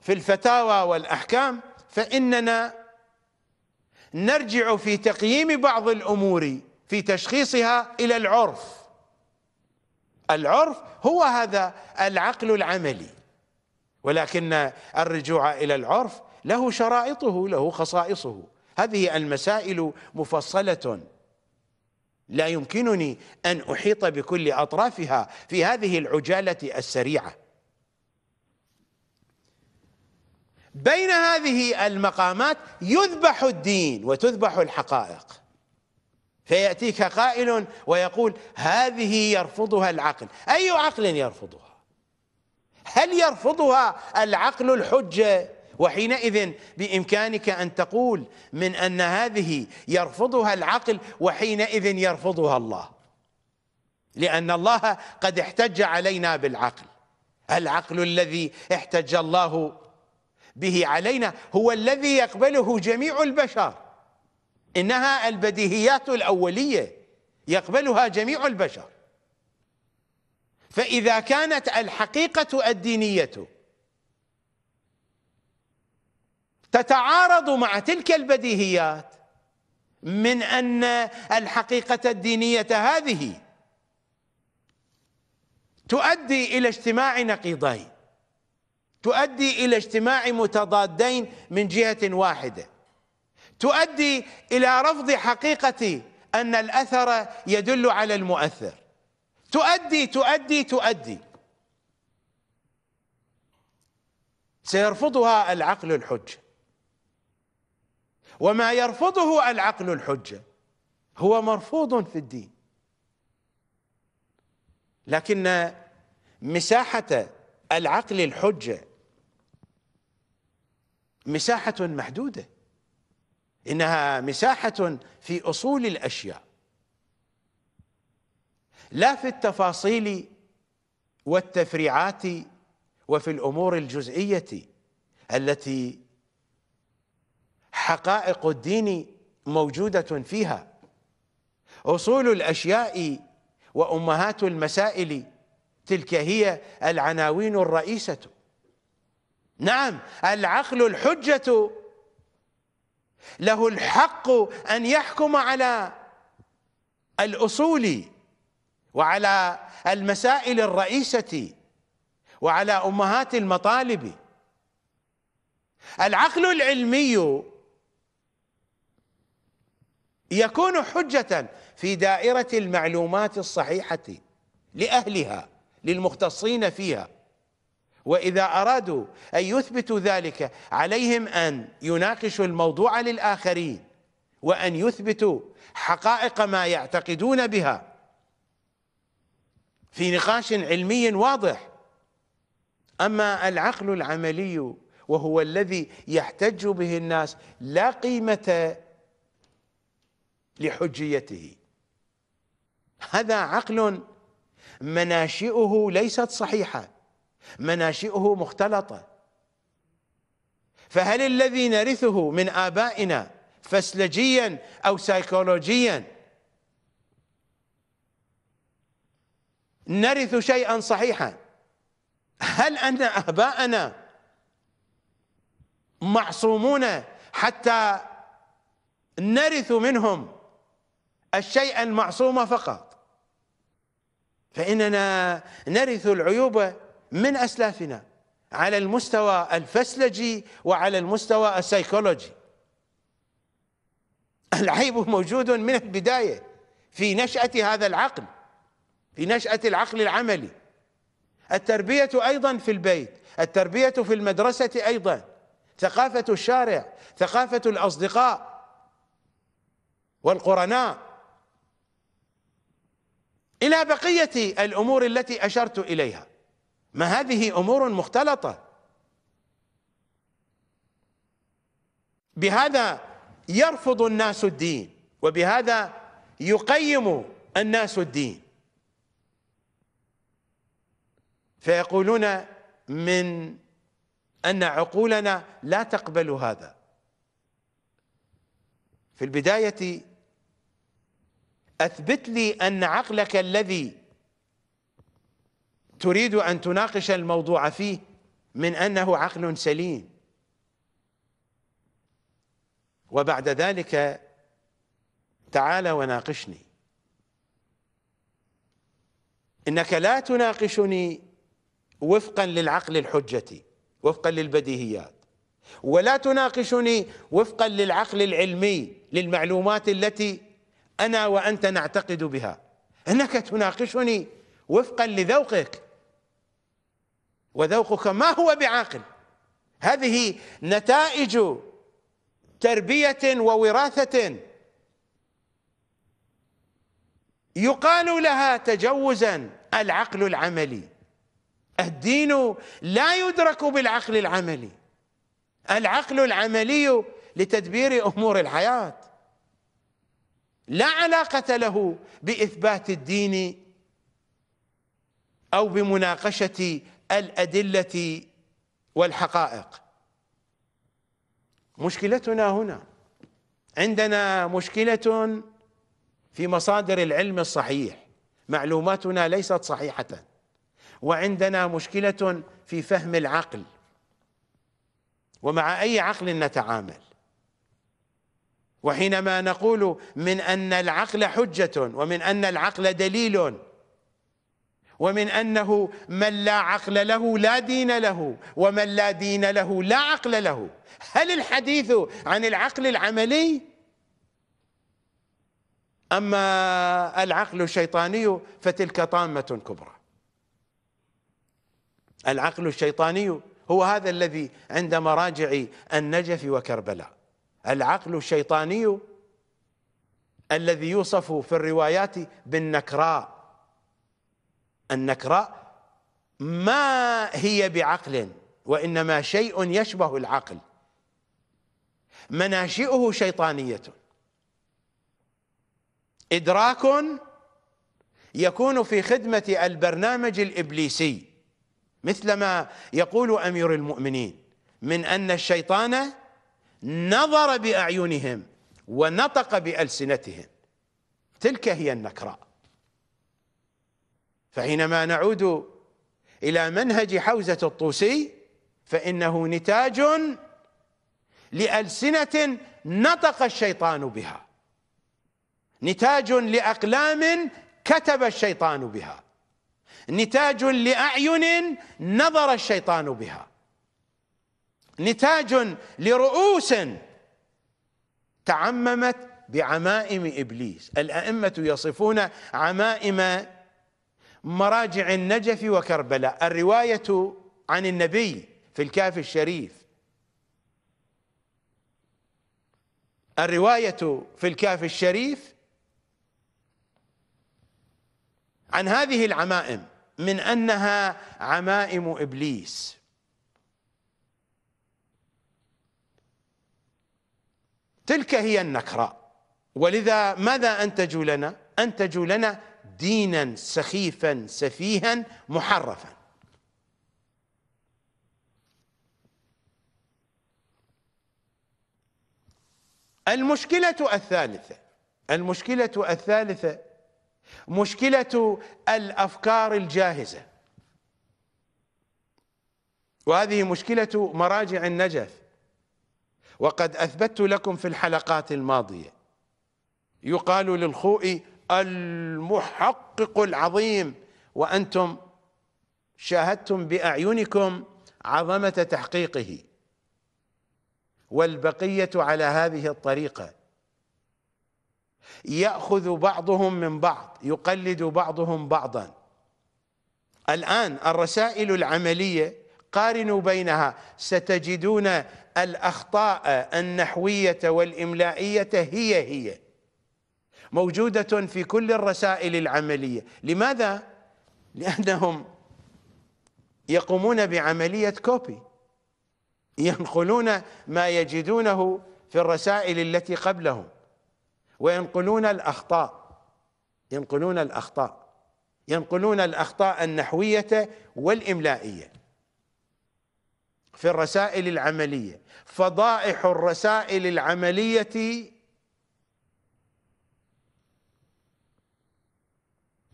في الفتاوى والاحكام فاننا نرجع في تقييم بعض الامور في تشخيصها الى العرف العرف هو هذا العقل العملي ولكن الرجوع الى العرف له شرائطه له خصائصه هذه المسائل مفصلة لا يمكنني أن أحيط بكل أطرافها في هذه العجالة السريعة بين هذه المقامات يذبح الدين وتذبح الحقائق فيأتيك قائل ويقول هذه يرفضها العقل أي عقل يرفضها هل يرفضها العقل الحجة وحينئذ بامكانك ان تقول من ان هذه يرفضها العقل وحينئذ يرفضها الله لان الله قد احتج علينا بالعقل العقل الذي احتج الله به علينا هو الذي يقبله جميع البشر انها البديهيات الاوليه يقبلها جميع البشر فاذا كانت الحقيقه الدينيه تتعارض مع تلك البديهيات من ان الحقيقه الدينيه هذه تؤدي الى اجتماع نقيضين تؤدي الى اجتماع متضادين من جهه واحده تؤدي الى رفض حقيقه ان الاثر يدل على المؤثر تؤدي تؤدي تؤدي سيرفضها العقل الحجه وما يرفضه العقل الحجة هو مرفوض في الدين لكن مساحة العقل الحجة مساحة محدودة إنها مساحة في أصول الأشياء لا في التفاصيل والتفريعات وفي الأمور الجزئية التي حقائق الدين موجودة فيها أصول الأشياء وأمهات المسائل تلك هي العناوين الرئيسة نعم العقل الحجة له الحق أن يحكم على الأصول وعلى المسائل الرئيسة وعلى أمهات المطالب العقل العلمي يكون حجة في دائرة المعلومات الصحيحة لأهلها للمختصين فيها وإذا أرادوا أن يثبتوا ذلك عليهم أن يناقشوا الموضوع للآخرين وأن يثبتوا حقائق ما يعتقدون بها في نقاش علمي واضح أما العقل العملي وهو الذي يحتج به الناس لا قيمة لحجيته هذا عقل مناشئه ليست صحيحه مناشئه مختلطه فهل الذي نرثه من ابائنا فسلجيا او سيكولوجيا نرث شيئا صحيحا هل ان اباءنا معصومون حتى نرث منهم الشيء المعصوم فقط فإننا نرث العيوب من أسلافنا على المستوى الفسلجي وعلى المستوى السيكولوجي العيب موجود من البداية في نشأة هذا العقل في نشأة العقل العملي التربية أيضا في البيت التربية في المدرسة أيضا ثقافة الشارع ثقافة الأصدقاء والقرناء إلى بقية الأمور التي أشرت إليها ما هذه أمور مختلطة بهذا يرفض الناس الدين وبهذا يقيم الناس الدين فيقولون من أن عقولنا لا تقبل هذا في البداية اثبت لي ان عقلك الذي تريد ان تناقش الموضوع فيه من انه عقل سليم وبعد ذلك تعال وناقشني انك لا تناقشني وفقا للعقل الحجه وفقا للبديهيات ولا تناقشني وفقا للعقل العلمي للمعلومات التي انا وانت نعتقد بها انك تناقشني وفقا لذوقك وذوقك ما هو بعاقل هذه نتائج تربيه ووراثه يقال لها تجوزا العقل العملي الدين لا يدرك بالعقل العملي العقل العملي لتدبير امور الحياه لا علاقة له بإثبات الدين أو بمناقشة الأدلة والحقائق مشكلتنا هنا عندنا مشكلة في مصادر العلم الصحيح معلوماتنا ليست صحيحة وعندنا مشكلة في فهم العقل ومع أي عقل نتعامل وحينما نقول من ان العقل حجه ومن ان العقل دليل ومن انه من لا عقل له لا دين له ومن لا دين له لا عقل له هل الحديث عن العقل العملي اما العقل الشيطاني فتلك طامه كبرى العقل الشيطاني هو هذا الذي عند مراجع النجف وكربلاء العقل الشيطاني الذي يوصف في الروايات بالنكراء النكراء ما هي بعقل وإنما شيء يشبه العقل مناشئه شيطانية إدراك يكون في خدمة البرنامج الإبليسي مثلما يقول أمير المؤمنين من أن الشيطان نظر باعينهم ونطق بالسنتهم تلك هي النكراء فحينما نعود الى منهج حوزه الطوسي فانه نتاج لالسنه نطق الشيطان بها نتاج لاقلام كتب الشيطان بها نتاج لاعين نظر الشيطان بها نتاج لرؤوس تعممت بعمائم ابليس الائمه يصفون عمائم مراجع النجف وكربلاء الروايه عن النبي في الكاف الشريف الروايه في الكاف الشريف عن هذه العمائم من انها عمائم ابليس تلك هي النكرة ولذا ماذا أنتجوا لنا أنتجوا لنا دينا سخيفا سفيها محرفا المشكلة الثالثة المشكلة الثالثة مشكلة الأفكار الجاهزة وهذه مشكلة مراجع النجف وقد اثبتت لكم في الحلقات الماضيه يقال للخوئي المحقق العظيم وانتم شاهدتم باعينكم عظمه تحقيقه والبقيه على هذه الطريقه ياخذ بعضهم من بعض يقلد بعضهم بعضا الان الرسائل العمليه قارنوا بينها ستجدون الأخطاء النحوية والإملائية هي هي موجودة في كل الرسائل العملية لماذا؟ لأنهم يقومون بعملية كوبي ينقلون ما يجدونه في الرسائل التي قبلهم وينقلون الأخطاء ينقلون الأخطاء ينقلون الأخطاء النحوية والإملائية في الرسائل العملية فضائح الرسائل العملية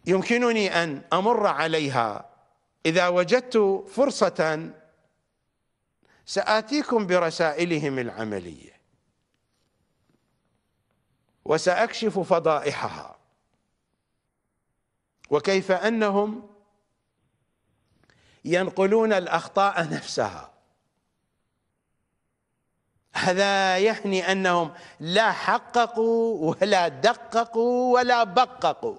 يمكنني أن أمر عليها إذا وجدت فرصة سآتيكم برسائلهم العملية وسأكشف فضائحها وكيف أنهم ينقلون الأخطاء نفسها هذا يعني أنهم لا حققوا ولا دققوا ولا بققوا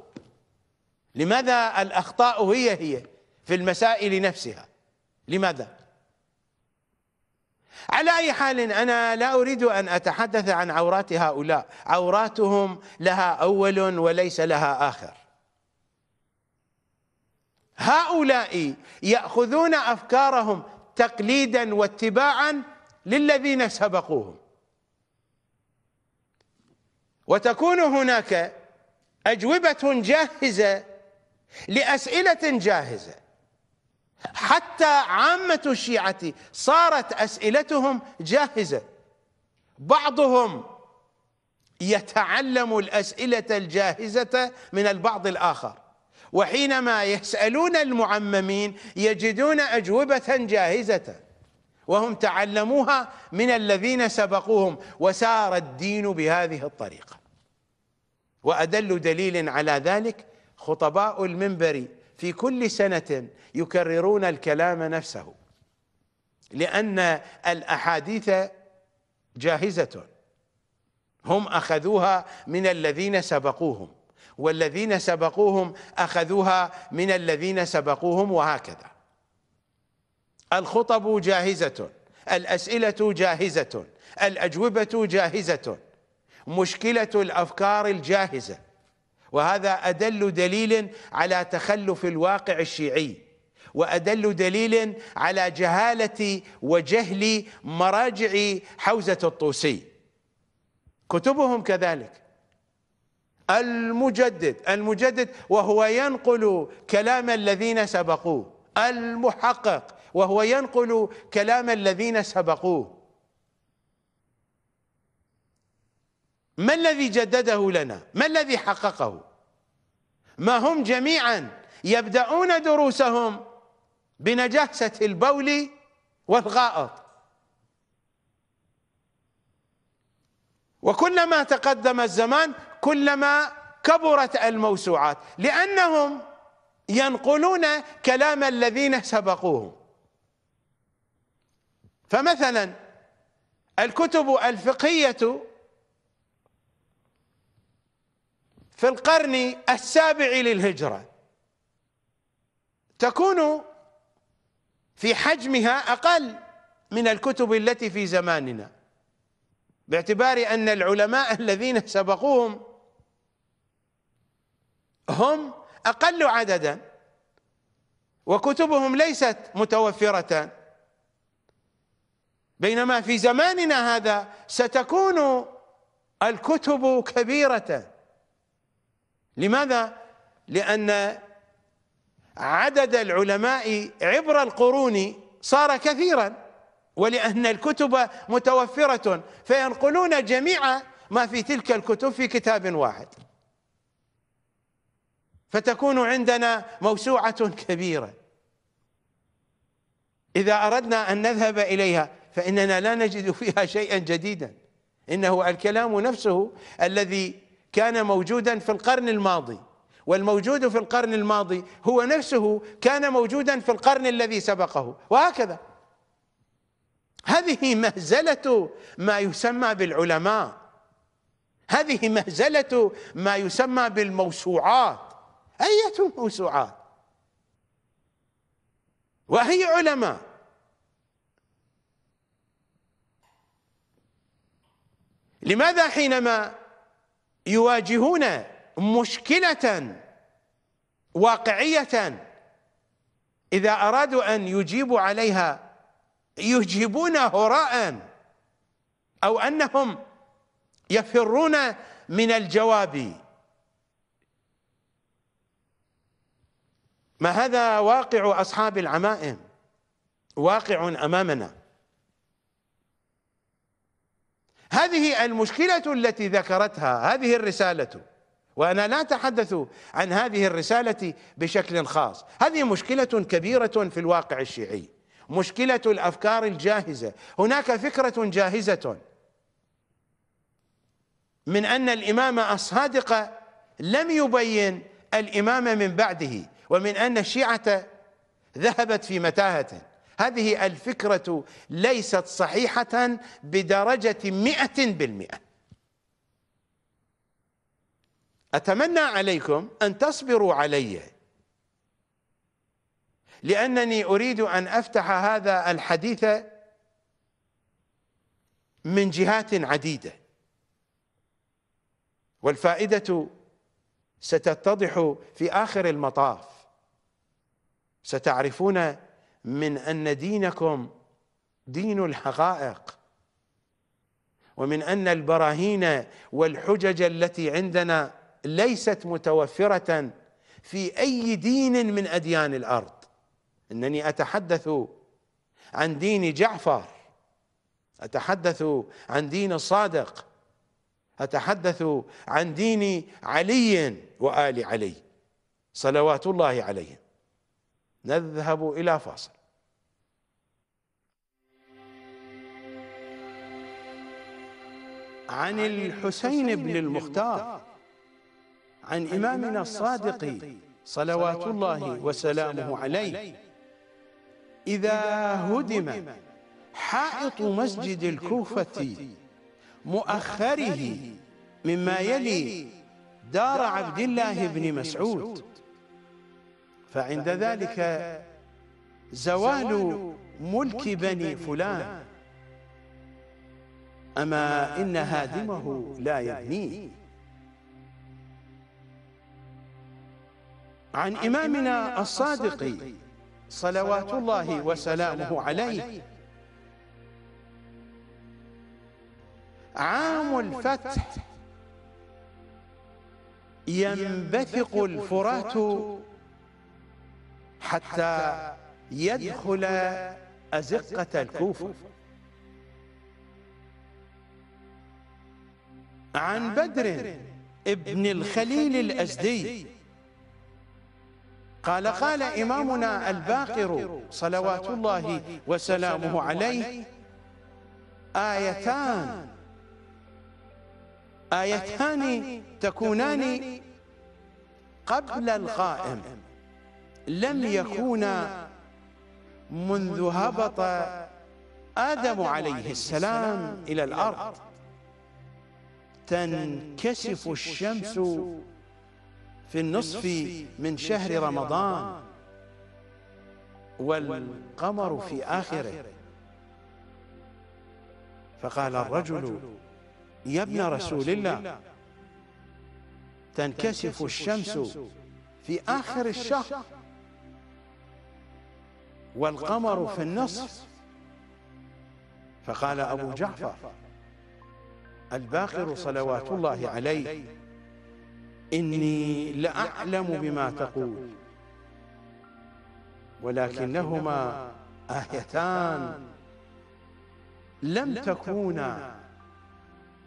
لماذا الأخطاء هي هي في المسائل نفسها لماذا على أي حال أنا لا أريد أن أتحدث عن عورات هؤلاء عوراتهم لها أول وليس لها آخر هؤلاء يأخذون أفكارهم تقليدا واتباعا للذين سبقوهم وتكون هناك اجوبه جاهزه لاسئله جاهزه حتى عامه الشيعه صارت اسئلتهم جاهزه بعضهم يتعلم الاسئله الجاهزه من البعض الاخر وحينما يسالون المعممين يجدون اجوبه جاهزه وهم تعلموها من الذين سبقوهم وسار الدين بهذه الطريقة وأدل دليل على ذلك خطباء المنبر في كل سنة يكررون الكلام نفسه لأن الأحاديث جاهزة هم أخذوها من الذين سبقوهم والذين سبقوهم أخذوها من الذين سبقوهم وهكذا الخطب جاهزة الأسئلة جاهزة الأجوبة جاهزة مشكلة الأفكار الجاهزة وهذا أدل دليل على تخلف الواقع الشيعي وأدل دليل على جهالة وجهل مراجع حوزة الطوسي كتبهم كذلك المجدد المجدد وهو ينقل كلام الذين سبقوه المحقق وهو ينقل كلام الذين سبقوه ما الذي جدده لنا ما الذي حققه ما هم جميعا يبدأون دروسهم بنجاسة البول والغائط وكلما تقدم الزمان كلما كبرت الموسوعات لأنهم ينقلون كلام الذين سبقوهم فمثلا الكتب الفقهية في القرن السابع للهجرة تكون في حجمها أقل من الكتب التي في زماننا باعتبار أن العلماء الذين سبقوهم هم أقل عددا وكتبهم ليست متوفرة بينما في زماننا هذا ستكون الكتب كبيرة لماذا؟ لأن عدد العلماء عبر القرون صار كثيرا ولأن الكتب متوفرة فينقلون جميع ما في تلك الكتب في كتاب واحد فتكون عندنا موسوعة كبيرة إذا أردنا أن نذهب إليها فإننا لا نجد فيها شيئا جديدا إنه الكلام نفسه الذي كان موجودا في القرن الماضي والموجود في القرن الماضي هو نفسه كان موجودا في القرن الذي سبقه وهكذا هذه مهزلة ما يسمى بالعلماء هذه مهزلة ما يسمى بالموسوعات أية موسوعات وأي علماء لماذا حينما يواجهون مشكلة واقعية إذا أرادوا أن يجيبوا عليها يجيبون هراء أو أنهم يفرون من الجواب ما هذا واقع أصحاب العمائم واقع أمامنا هذه المشكلة التي ذكرتها هذه الرسالة وأنا لا أتحدث عن هذه الرسالة بشكل خاص هذه مشكلة كبيرة في الواقع الشيعي مشكلة الأفكار الجاهزة هناك فكرة جاهزة من أن الإمام الصادق لم يبين الإمام من بعده ومن أن الشيعة ذهبت في متاهة هذه الفكرة ليست صحيحة بدرجة مئة بالمئة أتمنى عليكم أن تصبروا علي لأنني أريد أن أفتح هذا الحديث من جهات عديدة والفائدة ستتضح في آخر المطاف ستعرفون من ان دينكم دين الحقائق ومن ان البراهين والحجج التي عندنا ليست متوفره في اي دين من اديان الارض انني اتحدث عن دين جعفر اتحدث عن دين الصادق اتحدث عن دين علي وال علي صلوات الله عليهم نذهب إلى فاصل عن الحسين بن المختار عن إمامنا الصادق صلوات الله وسلامه عليه إذا هدم حائط مسجد الكوفة مؤخره مما يلي دار عبد الله بن مسعود فعند ذلك زوال ملك بني فلان أما إن هادمه لا يبنيه عن إمامنا الصادق صلوات الله وسلامه عليه عام الفتح ينبثق الفرات حتى يدخل أزقة الكوفة عن بدر ابن الخليل الأزدي قال قال إمامنا الباقر صلوات الله وسلامه عليه آيتان آيتان تكونان قبل القائم لم يكون منذ هبط آدم عليه السلام إلى الأرض تنكسف الشمس في النصف من شهر رمضان والقمر في آخره فقال الرجل يا ابن رسول الله تنكسف الشمس في آخر الشهر والقمر في النصف فقال أبو جعفر الباقر صلوات الله عليه إني لأعلم بما تقول ولكنهما آيتان لم تكونا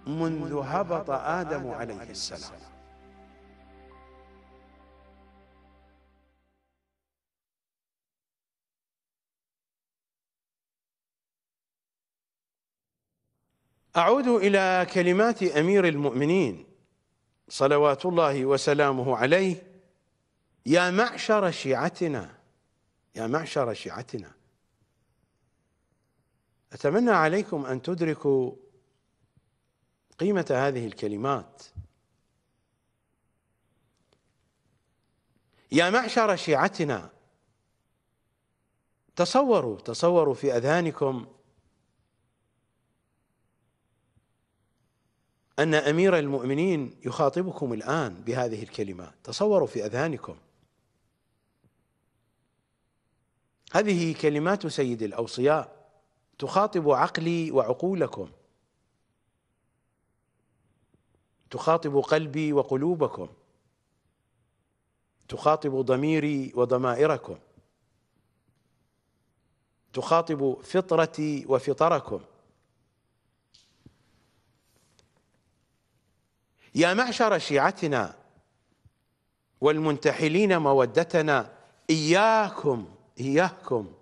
منذ هبط آدم عليه السلام أعود إلى كلمات أمير المؤمنين صلوات الله وسلامه عليه يا معشر شيعتنا يا معشر شيعتنا أتمنى عليكم أن تدركوا قيمة هذه الكلمات يا معشر شيعتنا تصوروا تصوروا في أذهانكم أن أمير المؤمنين يخاطبكم الآن بهذه الكلمة تصوروا في أذهانكم هذه كلمات سيد الأوصياء تخاطب عقلي وعقولكم تخاطب قلبي وقلوبكم تخاطب ضميري وضمائركم تخاطب فطرتي وفطركم يا معشر شيعتنا والمنتحلين مودتنا إياكم إياكم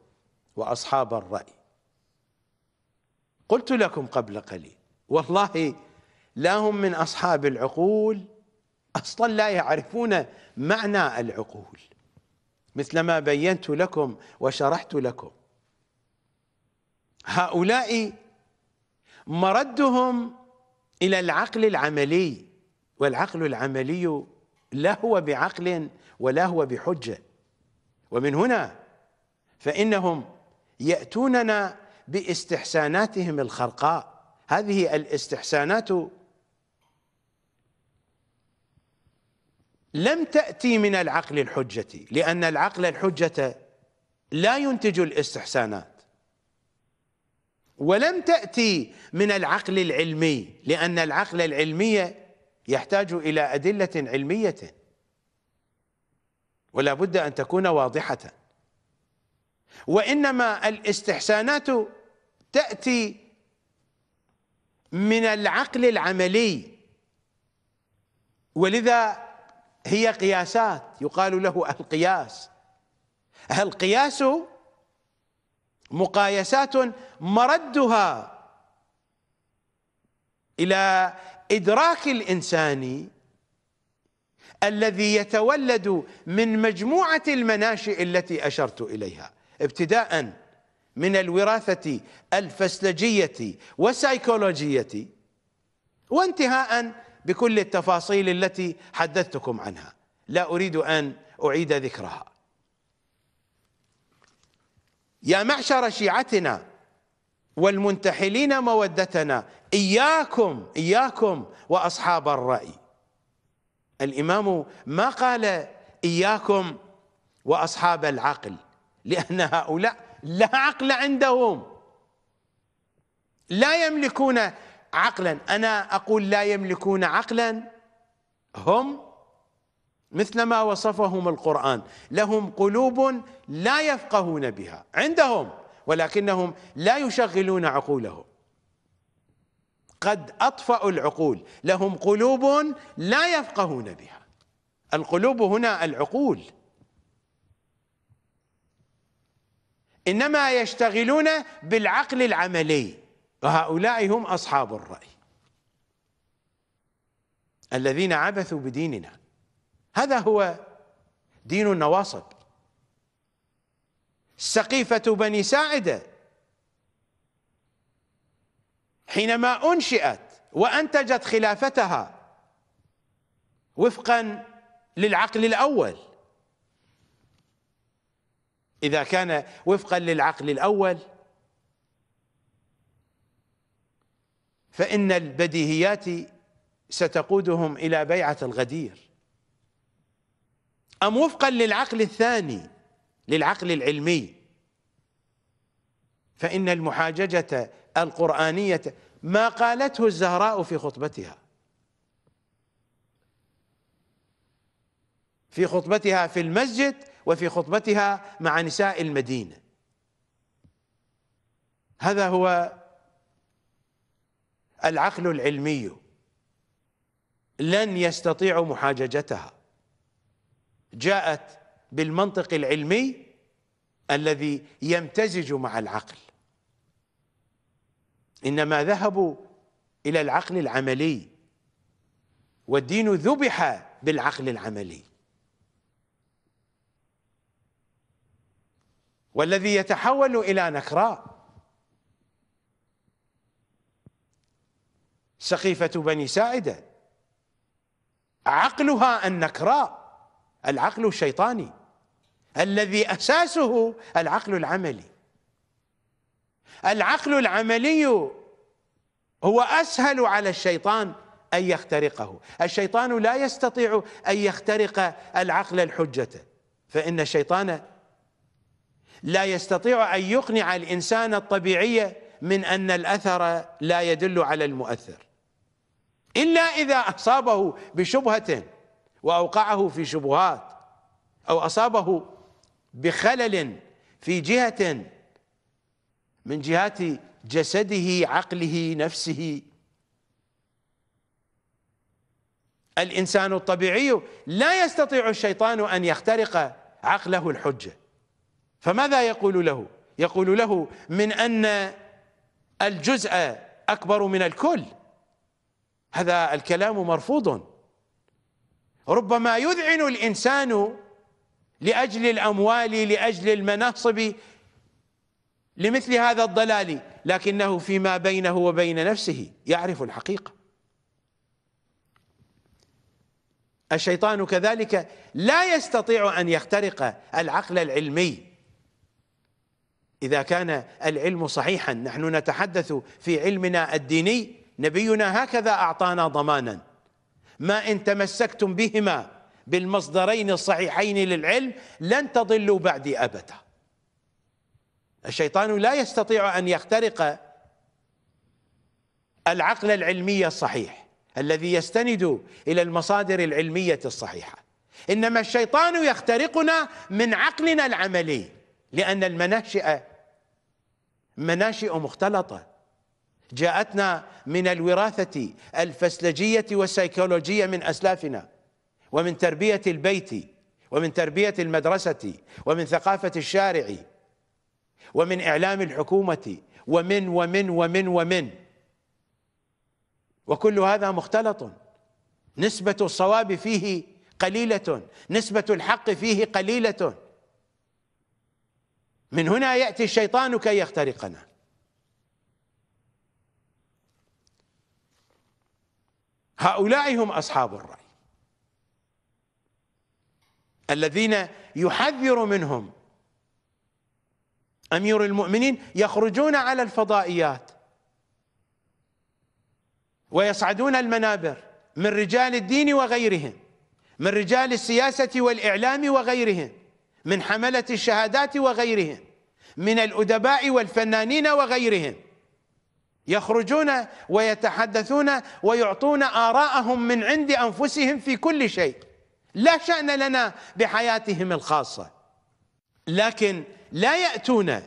وأصحاب الرأي قلت لكم قبل قليل والله لا هم من أصحاب العقول أصلا لا يعرفون معنى العقول مثل ما بينت لكم وشرحت لكم هؤلاء مردهم إلى العقل العملي والعقل العملي لا هو بعقل ولا هو بحجة ومن هنا فإنهم يأتوننا باستحساناتهم الخرقاء هذه الاستحسانات لم تأتي من العقل الحجة لأن العقل الحجة لا ينتج الاستحسانات ولم تأتي من العقل العلمي لأن العقل العلمي يحتاج إلى أدلة علمية ولا بد أن تكون واضحة وإنما الاستحسانات تأتي من العقل العملي ولذا هي قياسات يقال له القياس القياس مقايسات مردها إلى الادراك الانساني الذي يتولد من مجموعه المناشئ التي اشرت اليها ابتداء من الوراثه الفسلجيه والسيكولوجيه وانتهاء بكل التفاصيل التي حدثتكم عنها لا اريد ان اعيد ذكرها يا معشر شيعتنا والمنتحلين مودتنا إياكم إياكم وأصحاب الرأي الإمام ما قال إياكم وأصحاب العقل لأن هؤلاء لا عقل عندهم لا يملكون عقلا أنا أقول لا يملكون عقلا هم مثل ما وصفهم القرآن لهم قلوب لا يفقهون بها عندهم ولكنهم لا يشغلون عقولهم قد أطفأوا العقول لهم قلوب لا يفقهون بها القلوب هنا العقول إنما يشتغلون بالعقل العملي وهؤلاء هم أصحاب الرأي الذين عبثوا بديننا هذا هو دين النواصب سقيفة بني ساعده حينما انشئت وانتجت خلافتها وفقا للعقل الاول اذا كان وفقا للعقل الاول فان البديهيات ستقودهم الى بيعه الغدير ام وفقا للعقل الثاني للعقل العلمي فان المحاججه القرآنية ما قالته الزهراء في خطبتها في خطبتها في المسجد وفي خطبتها مع نساء المدينة هذا هو العقل العلمي لن يستطيع محاججتها جاءت بالمنطق العلمي الذي يمتزج مع العقل إنما ذهبوا إلى العقل العملي والدين ذبح بالعقل العملي والذي يتحول إلى نكراء سقيفة بني ساعدة عقلها النكراء العقل الشيطاني الذي أساسه العقل العملي العقل العملي هو اسهل على الشيطان ان يخترقه، الشيطان لا يستطيع ان يخترق العقل الحجه فان الشيطان لا يستطيع ان يقنع الانسان الطبيعي من ان الاثر لا يدل على المؤثر الا اذا اصابه بشبهه واوقعه في شبهات او اصابه بخلل في جهه من جهة جسده عقله نفسه الإنسان الطبيعي لا يستطيع الشيطان أن يخترق عقله الحجة فماذا يقول له يقول له من أن الجزء أكبر من الكل هذا الكلام مرفوض ربما يذعن الإنسان لأجل الأموال لأجل المناصب لمثل هذا الضلال لكنه فيما بينه وبين نفسه يعرف الحقيقة الشيطان كذلك لا يستطيع أن يخترق العقل العلمي إذا كان العلم صحيحا نحن نتحدث في علمنا الديني نبينا هكذا أعطانا ضمانا ما إن تمسكتم بهما بالمصدرين الصحيحين للعلم لن تضلوا بعدي أبدا الشيطان لا يستطيع ان يخترق العقل العلمي الصحيح الذي يستند الى المصادر العلميه الصحيحه انما الشيطان يخترقنا من عقلنا العملي لان المناشئ مناشئ مختلطه جاءتنا من الوراثه الفسلجيه والسيكولوجيه من اسلافنا ومن تربيه البيت ومن تربيه المدرسه ومن ثقافه الشارع ومن إعلام الحكومة ومن ومن ومن ومن وكل هذا مختلط نسبة الصواب فيه قليلة نسبة الحق فيه قليلة من هنا يأتي الشيطان كي يخترقنا هؤلاء هم أصحاب الرأي الذين يحذر منهم امير المؤمنين يخرجون على الفضائيات ويصعدون المنابر من رجال الدين وغيرهم من رجال السياسه والاعلام وغيرهم من حمله الشهادات وغيرهم من الادباء والفنانين وغيرهم يخرجون ويتحدثون ويعطون آراءهم من عند أنفسهم في كل شيء لا شأن لنا بحياتهم الخاصة لكن لا يأتون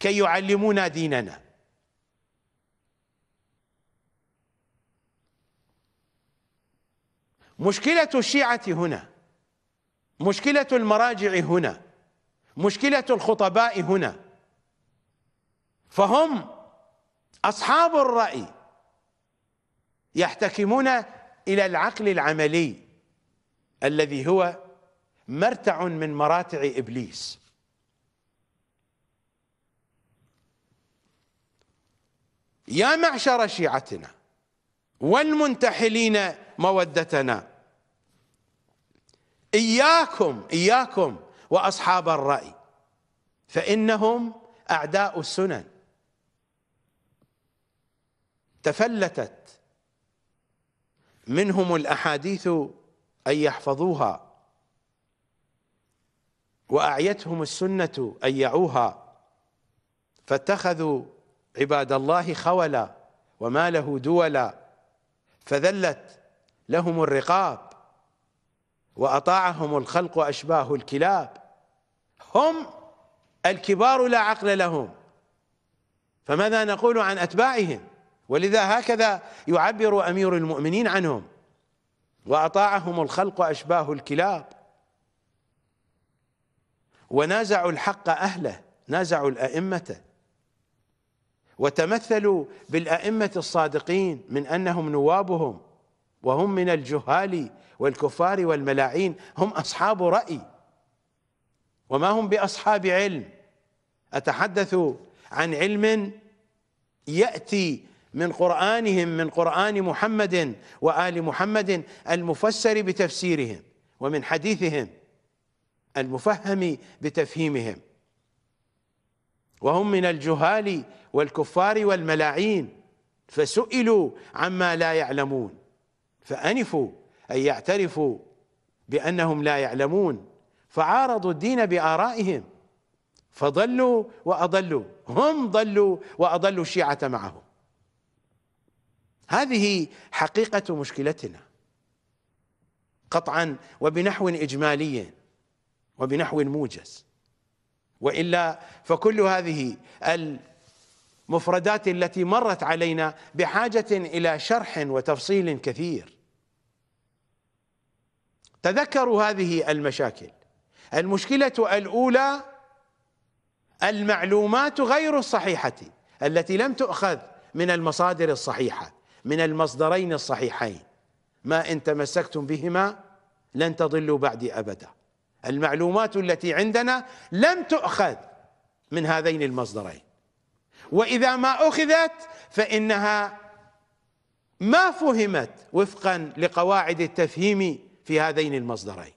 كي يعلمونا ديننا مشكلة الشيعة هنا مشكلة المراجع هنا مشكلة الخطباء هنا فهم أصحاب الرأي يحتكمون إلى العقل العملي الذي هو مرتع من مراتع إبليس يا معشر شيعتنا والمنتحلين مودتنا إياكم إياكم وأصحاب الرأي فإنهم أعداء السنن تفلتت منهم الأحاديث أن يحفظوها وأعيتهم السنة أن يعوها فاتخذوا عباد الله خولا وما له دولا فذلت لهم الرقاب وأطاعهم الخلق أشباه الكلاب هم الكبار لا عقل لهم فماذا نقول عن أتباعهم ولذا هكذا يعبر أمير المؤمنين عنهم وأطاعهم الخلق أشباه الكلاب ونازعوا الحق أهله نازعوا الأئمة وتمثلوا بالأئمة الصادقين من أنهم نوابهم وهم من الجهال والكفار والملاعين هم أصحاب رأي وما هم بأصحاب علم أتحدث عن علم يأتي من قرآنهم من قرآن محمد وآل محمد المفسر بتفسيرهم ومن حديثهم المفهم بتفهيمهم وهم من الجهال والكفار والملاعين فسئلوا عما لا يعلمون فأنفوا أن يعترفوا بأنهم لا يعلمون فعارضوا الدين بآرائهم فضلوا وأضلوا هم ضلوا وأضلوا الشيعة معهم هذه حقيقة مشكلتنا قطعا وبنحو إجمالي وبنحو موجز والا فكل هذه المفردات التي مرت علينا بحاجه الى شرح وتفصيل كثير تذكروا هذه المشاكل المشكله الاولى المعلومات غير الصحيحه التي لم تؤخذ من المصادر الصحيحه من المصدرين الصحيحين ما ان تمسكتم بهما لن تضلوا بعدي ابدا المعلومات التي عندنا لم تؤخذ من هذين المصدرين واذا ما اخذت فانها ما فهمت وفقا لقواعد التفهيم في هذين المصدرين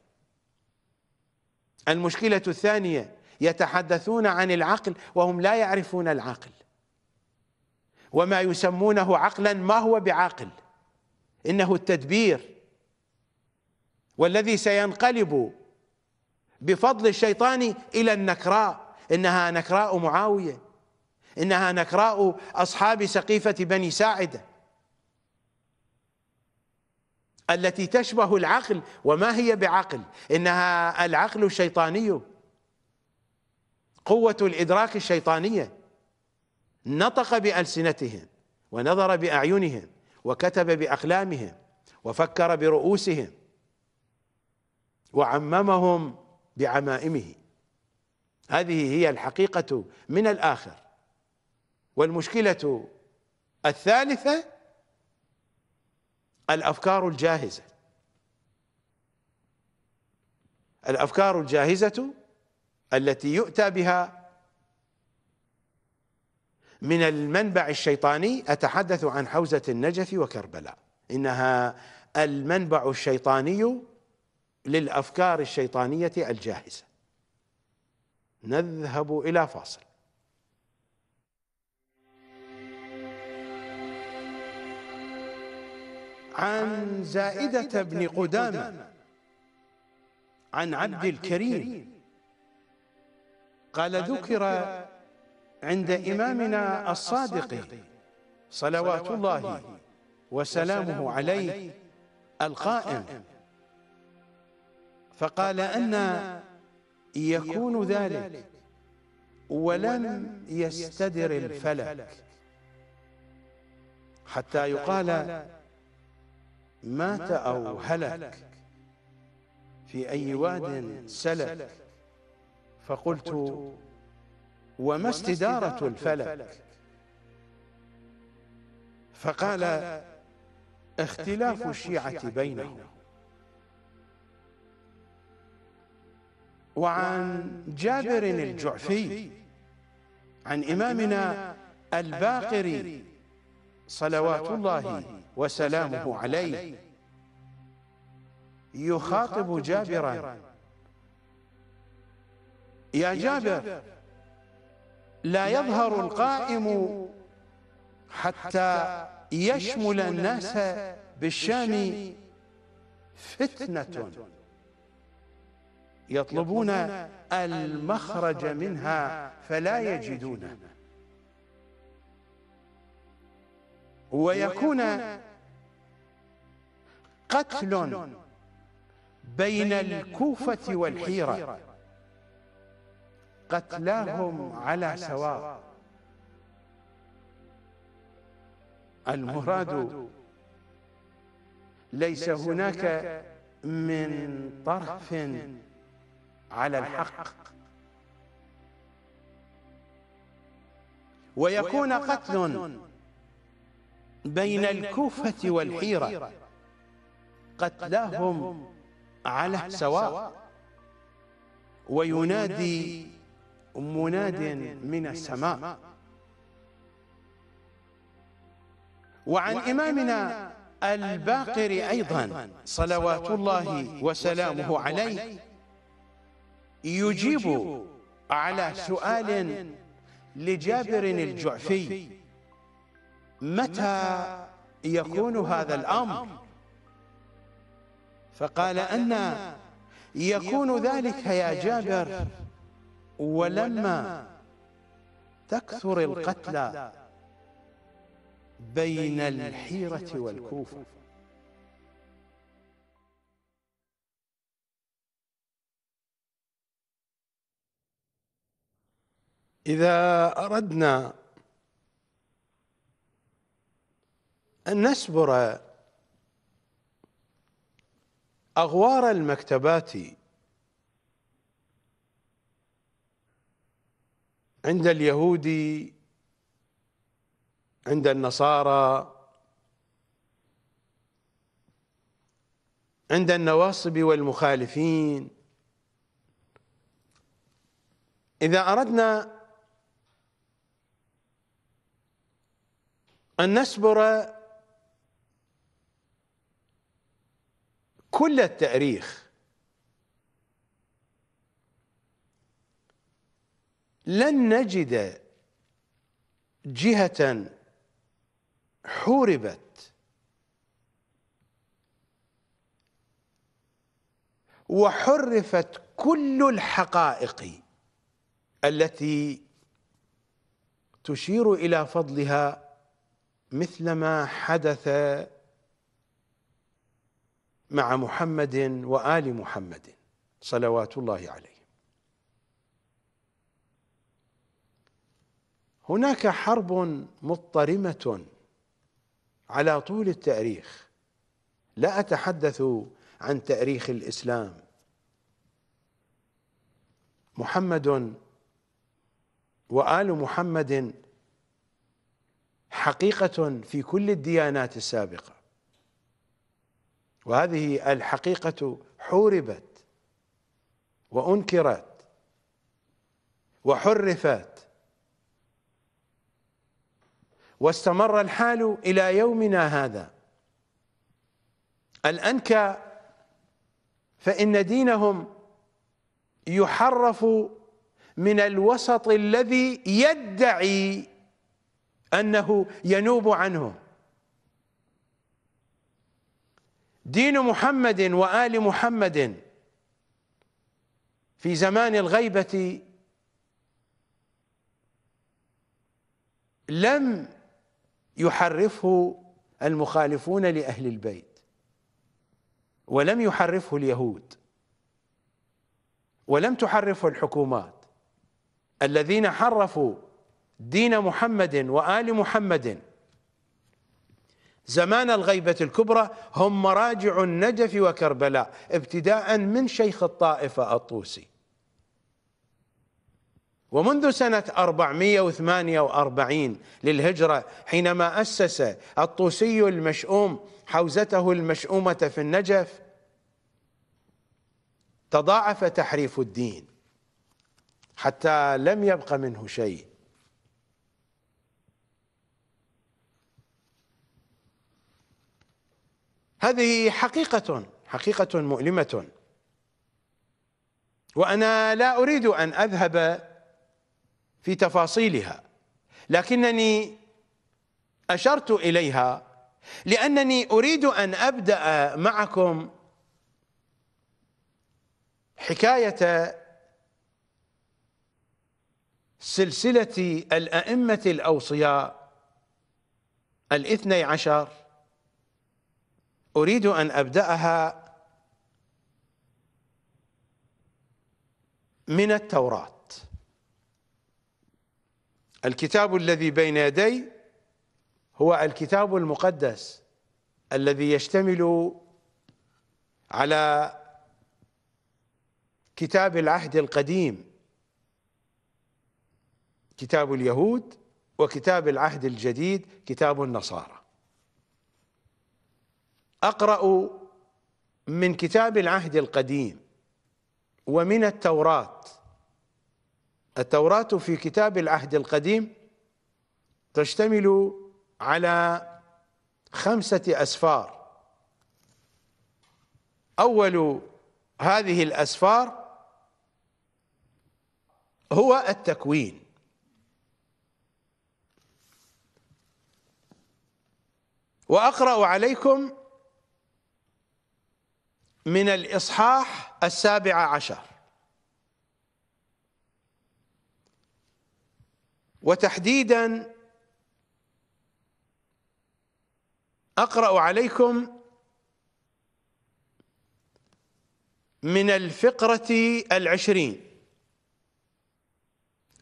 المشكله الثانيه يتحدثون عن العقل وهم لا يعرفون العقل وما يسمونه عقلا ما هو بعقل انه التدبير والذي سينقلب بفضل الشيطان إلى النكراء إنها نكراء معاوية إنها نكراء أصحاب سقيفة بني ساعدة التي تشبه العقل وما هي بعقل إنها العقل الشيطاني قوة الإدراك الشيطانية نطق بألسنتهم ونظر بأعينهم وكتب بأقلامهم وفكر برؤوسهم وعممهم بعمائمه هذه هي الحقيقة من الآخر والمشكلة الثالثة الأفكار الجاهزة الأفكار الجاهزة التي يؤتى بها من المنبع الشيطاني أتحدث عن حوزة النجف وكربلاء إنها المنبع الشيطاني للافكار الشيطانيه الجاهزه نذهب الى فاصل عن زائده بن قدامه عن عبد الكريم قال ذكر عند امامنا الصادق صلوات الله وسلامه عليه القائم فقال أن يكون ذلك ولم يستدر الفلك حتى يقال مات أو هلك في أي واد سلك فقلت وما استدارة الفلك فقال اختلاف الشيعة بينهم وعن جابر الجعفي عن إمامنا الباقري صلوات الله وسلامه عليه يخاطب جابرا يا جابر لا يظهر القائم حتى يشمل الناس بالشام فتنة يطلبون المخرج منها فلا يجدونه ويكون قتل بين الكوفة والحيرة قتلاهم على سواء المراد ليس هناك من طرف على الحق ويكون قتل بين الكوفة والحيرة قتلاهم على سواء وينادي مناد من السماء وعن إمامنا الباقر أيضا صلوات الله وسلامه عليه يجيب على سؤال لجابر الجعفي متى يكون هذا الأمر فقال أن يكون ذلك يا جابر ولما تكثر القتلى بين الحيرة والكوفة إذا أردنا أن نسبر أغوار المكتبات عند اليهود عند النصارى عند النواصب والمخالفين إذا أردنا أن نسبر كل التاريخ لن نجد جهة حوربت وحرفت كل الحقائق التي تشير إلى فضلها مثلما حدث مع محمد وال محمد صلوات الله عليه هناك حرب مضطرمه على طول التاريخ لا اتحدث عن تاريخ الاسلام محمد وال محمد حقيقة في كل الديانات السابقة وهذه الحقيقة حوربت وأنكرت وحرفت واستمر الحال إلى يومنا هذا الأنكى فإن دينهم يحرف من الوسط الذي يدعي أنه ينوب عنه دين محمد وآل محمد في زمان الغيبة لم يحرفه المخالفون لأهل البيت ولم يحرفه اليهود ولم تحرفه الحكومات الذين حرفوا دين محمد وآل محمد زمان الغيبة الكبرى هم مراجع النجف وكربلاء ابتداء من شيخ الطائفة الطوسي ومنذ سنة 448 للهجرة حينما أسس الطوسي المشؤوم حوزته المشؤومة في النجف تضاعف تحريف الدين حتى لم يبق منه شيء هذه حقيقة حقيقة مؤلمة وأنا لا أريد أن أذهب في تفاصيلها لكنني أشرت إليها لأنني أريد أن أبدأ معكم حكاية سلسلة الأئمة الأوصياء الاثني عشر اريد ان ابداها من التوراه الكتاب الذي بين يدي هو الكتاب المقدس الذي يشتمل على كتاب العهد القديم كتاب اليهود وكتاب العهد الجديد كتاب النصارى اقرا من كتاب العهد القديم ومن التوراه التوراه في كتاب العهد القديم تشتمل على خمسه اسفار اول هذه الاسفار هو التكوين واقرا عليكم من الإصحاح السابع عشر وتحديدا أقرأ عليكم من الفقرة العشرين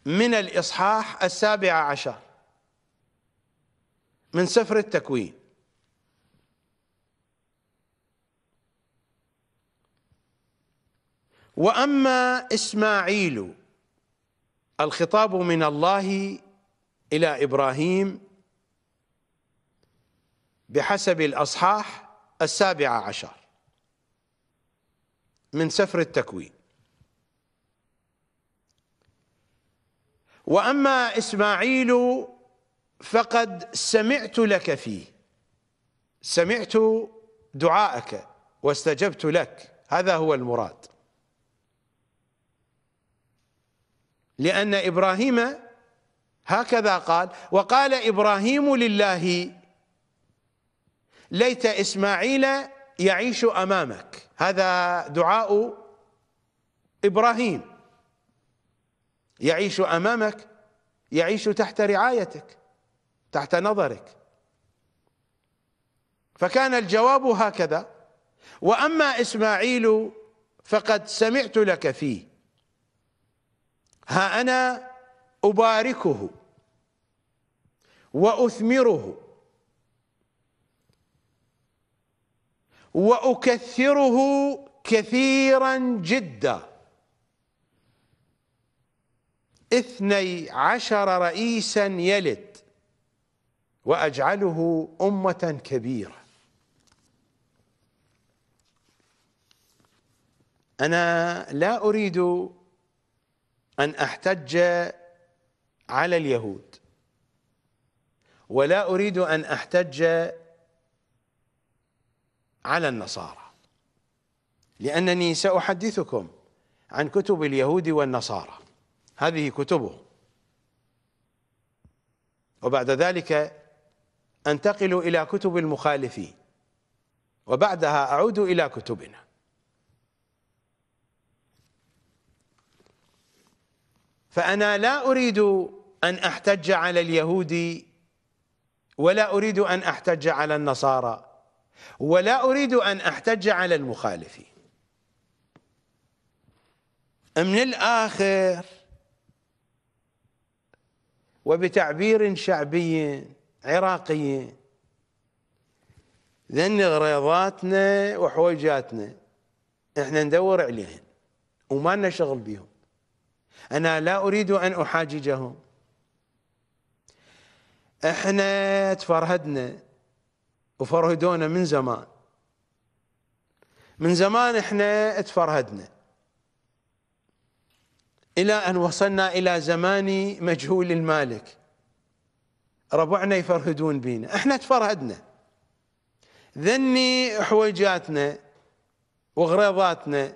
من الإصحاح السابع عشر من سفر التكوين واما اسماعيل الخطاب من الله الى ابراهيم بحسب الاصحاح السابعه عشر من سفر التكوين واما اسماعيل فقد سمعت لك فيه سمعت دعاءك واستجبت لك هذا هو المراد لأن إبراهيم هكذا قال وقال إبراهيم لله ليت إسماعيل يعيش أمامك هذا دعاء إبراهيم يعيش أمامك يعيش تحت رعايتك تحت نظرك فكان الجواب هكذا وأما إسماعيل فقد سمعت لك فيه ها انا اباركه واثمره واكثره كثيرا جدا اثني عشر رئيسا يلد واجعله امه كبيره انا لا اريد أن أحتج على اليهود ولا أريد أن أحتج على النصارى لأنني سأحدثكم عن كتب اليهود والنصارى هذه كتبه وبعد ذلك أنتقل إلى كتب المخالفين وبعدها أعود إلى كتبنا فأنا لا أريد أن أحتج على اليهود ولا أريد أن أحتج على النصارى ولا أريد أن أحتج على المخالفين من الآخر وبتعبير شعبي عراقي ذن غريضاتنا وحويجاتنا احنا ندور عليهن وما لنا شغل بيهم أنا لا أريد أن أحاججهم احنا تفرهدنا وفرهدونا من زمان من زمان احنا تفرهدنا الى ان وصلنا الى زمان مجهول المالك ربعنا يفرهدون بينا احنا تفرهدنا ذني حويجاتنا وغريضاتنا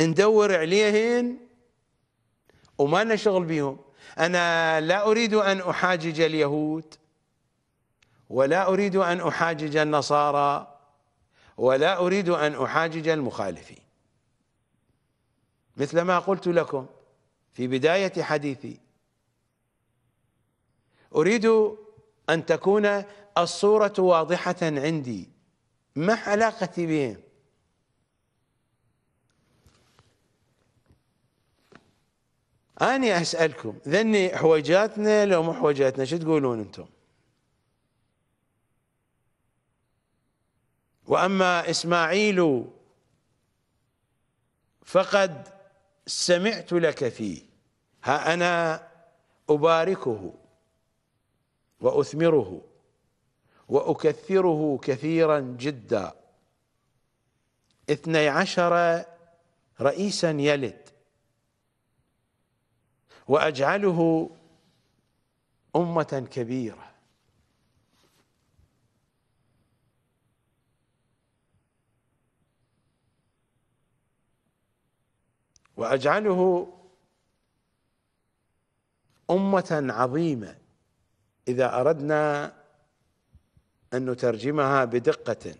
ندور عليهن وما لنا شغل بهم أنا لا أريد أن أحاجج اليهود ولا أريد أن أحاجج النصارى ولا أريد أن أحاجج المخالفين مثل ما قلت لكم في بداية حديثي أريد أن تكون الصورة واضحة عندي ما علاقتي بهم أنا أسألكم ذني حويجاتنا لو مو حويجاتنا شو تقولون أنتم وأما إسماعيل فقد سمعت لك فيه ها أنا أباركه وأثمره وأكثره كثيرا جدا اثني عشر رئيسا يلد واجعله امه كبيره واجعله امه عظيمه اذا اردنا ان نترجمها بدقه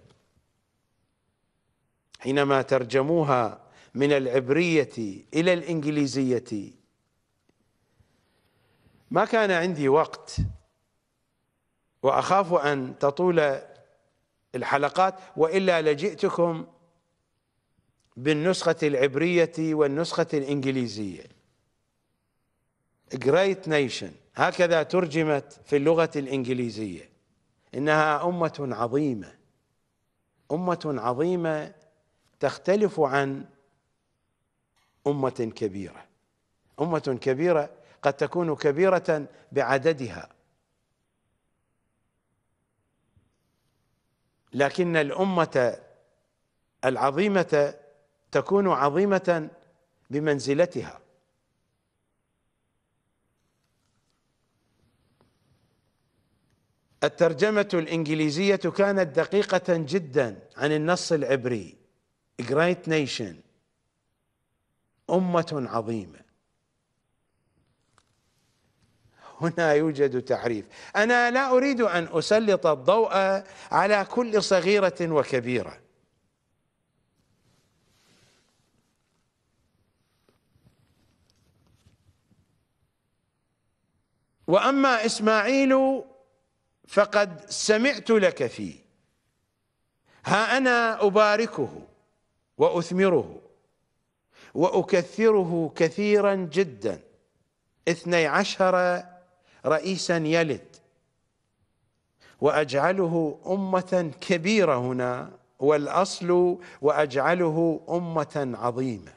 حينما ترجموها من العبريه الى الانجليزيه ما كان عندي وقت واخاف ان تطول الحلقات والا لجئتكم بالنسخه العبريه والنسخه الانجليزيه Great Nation هكذا ترجمت في اللغه الانجليزيه انها امه عظيمه امه عظيمه تختلف عن امه كبيره امه كبيره قد تكون كبيرة بعددها لكن الأمة العظيمة تكون عظيمة بمنزلتها الترجمة الإنجليزية كانت دقيقة جدا عن النص العبري Great Nation أمة عظيمة هنا يوجد تعريف أنا لا أريد أن أسلط الضوء على كل صغيرة وكبيرة وأما إسماعيل فقد سمعت لك فيه ها أنا أباركه وأثمره وأكثره كثيرا جدا اثني عشر رئيسا يلد واجعله امه كبيره هنا والاصل واجعله امه عظيمه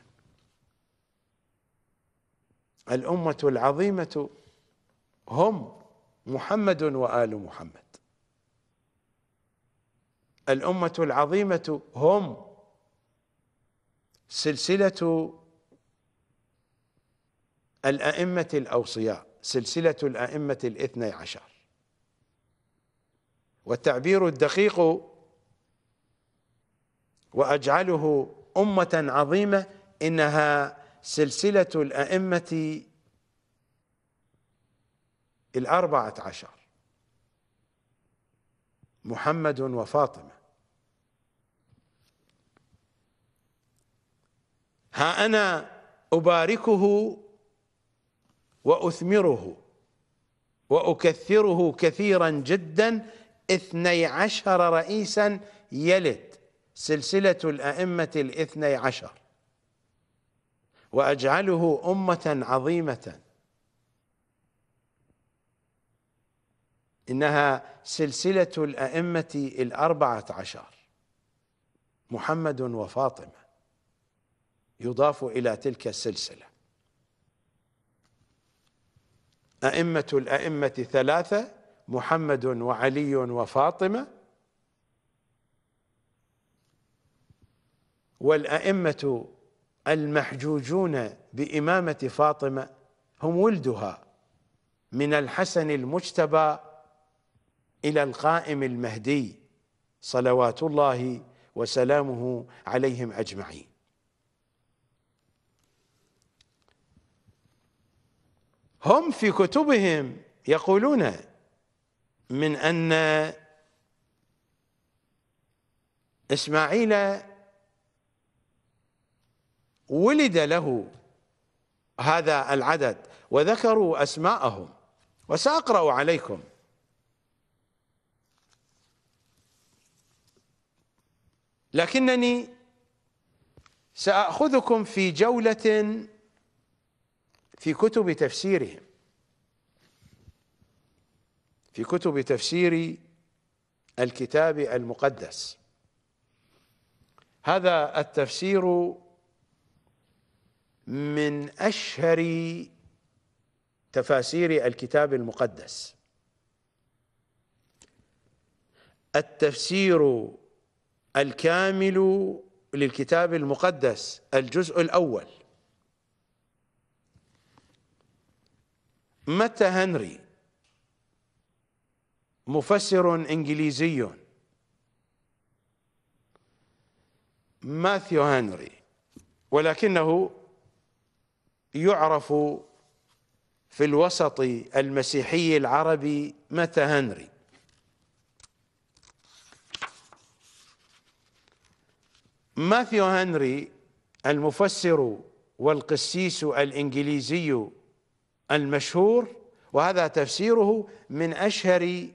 الامه العظيمه هم محمد وال محمد الامه العظيمه هم سلسله الائمه الاوصياء سلسلة الأئمة الاثني عشر والتعبير الدقيق وأجعله أمة عظيمة إنها سلسلة الأئمة الأربعة عشر محمد وفاطمة ها أنا أباركه وأثمره وأكثره كثيرا جدا اثني عشر رئيسا يلد سلسلة الأئمة الاثني عشر وأجعله أمة عظيمة إنها سلسلة الأئمة الأربعة عشر محمد وفاطمة يضاف إلى تلك السلسلة أئمة الأئمة ثلاثة محمد وعلي وفاطمة والأئمة المحجوجون بإمامة فاطمة هم ولدها من الحسن المجتبى إلى القائم المهدي صلوات الله وسلامه عليهم أجمعين هم في كتبهم يقولون من أن إسماعيل ولد له هذا العدد وذكروا أسماءهم وسأقرأ عليكم لكنني سأخذكم في جولة في كتب تفسيرهم في كتب تفسير الكتاب المقدس هذا التفسير من اشهر تفاسير الكتاب المقدس التفسير الكامل للكتاب المقدس الجزء الاول متى هنري مفسر انجليزي ماثيو هنري ولكنه يعرف في الوسط المسيحي العربي متى هنري ماثيو هنري المفسر والقسيس الانجليزي المشهور وهذا تفسيره من أشهر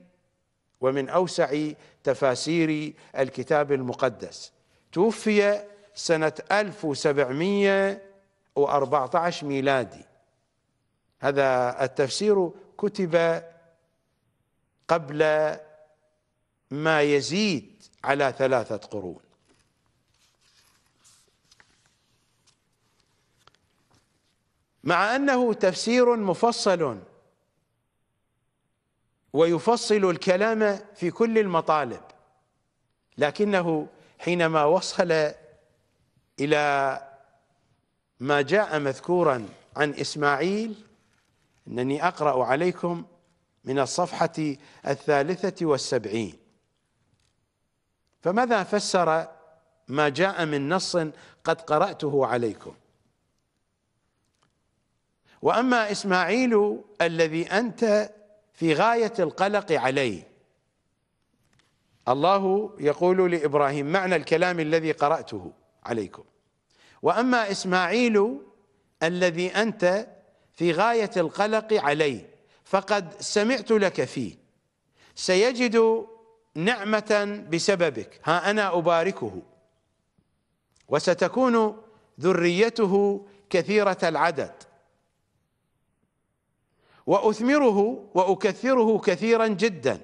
ومن أوسع تفاسير الكتاب المقدس توفي سنة 1714 ميلادي هذا التفسير كتب قبل ما يزيد على ثلاثة قرون مع أنه تفسير مفصل ويفصل الكلام في كل المطالب لكنه حينما وصل إلى ما جاء مذكورا عن إسماعيل أنني أقرأ عليكم من الصفحة الثالثة والسبعين فماذا فسر ما جاء من نص قد قرأته عليكم واما اسماعيل الذي انت في غايه القلق عليه الله يقول لابراهيم معنى الكلام الذي قراته عليكم واما اسماعيل الذي انت في غايه القلق عليه فقد سمعت لك فيه سيجد نعمه بسببك ها انا اباركه وستكون ذريته كثيره العدد واثمره واكثره كثيرا جدا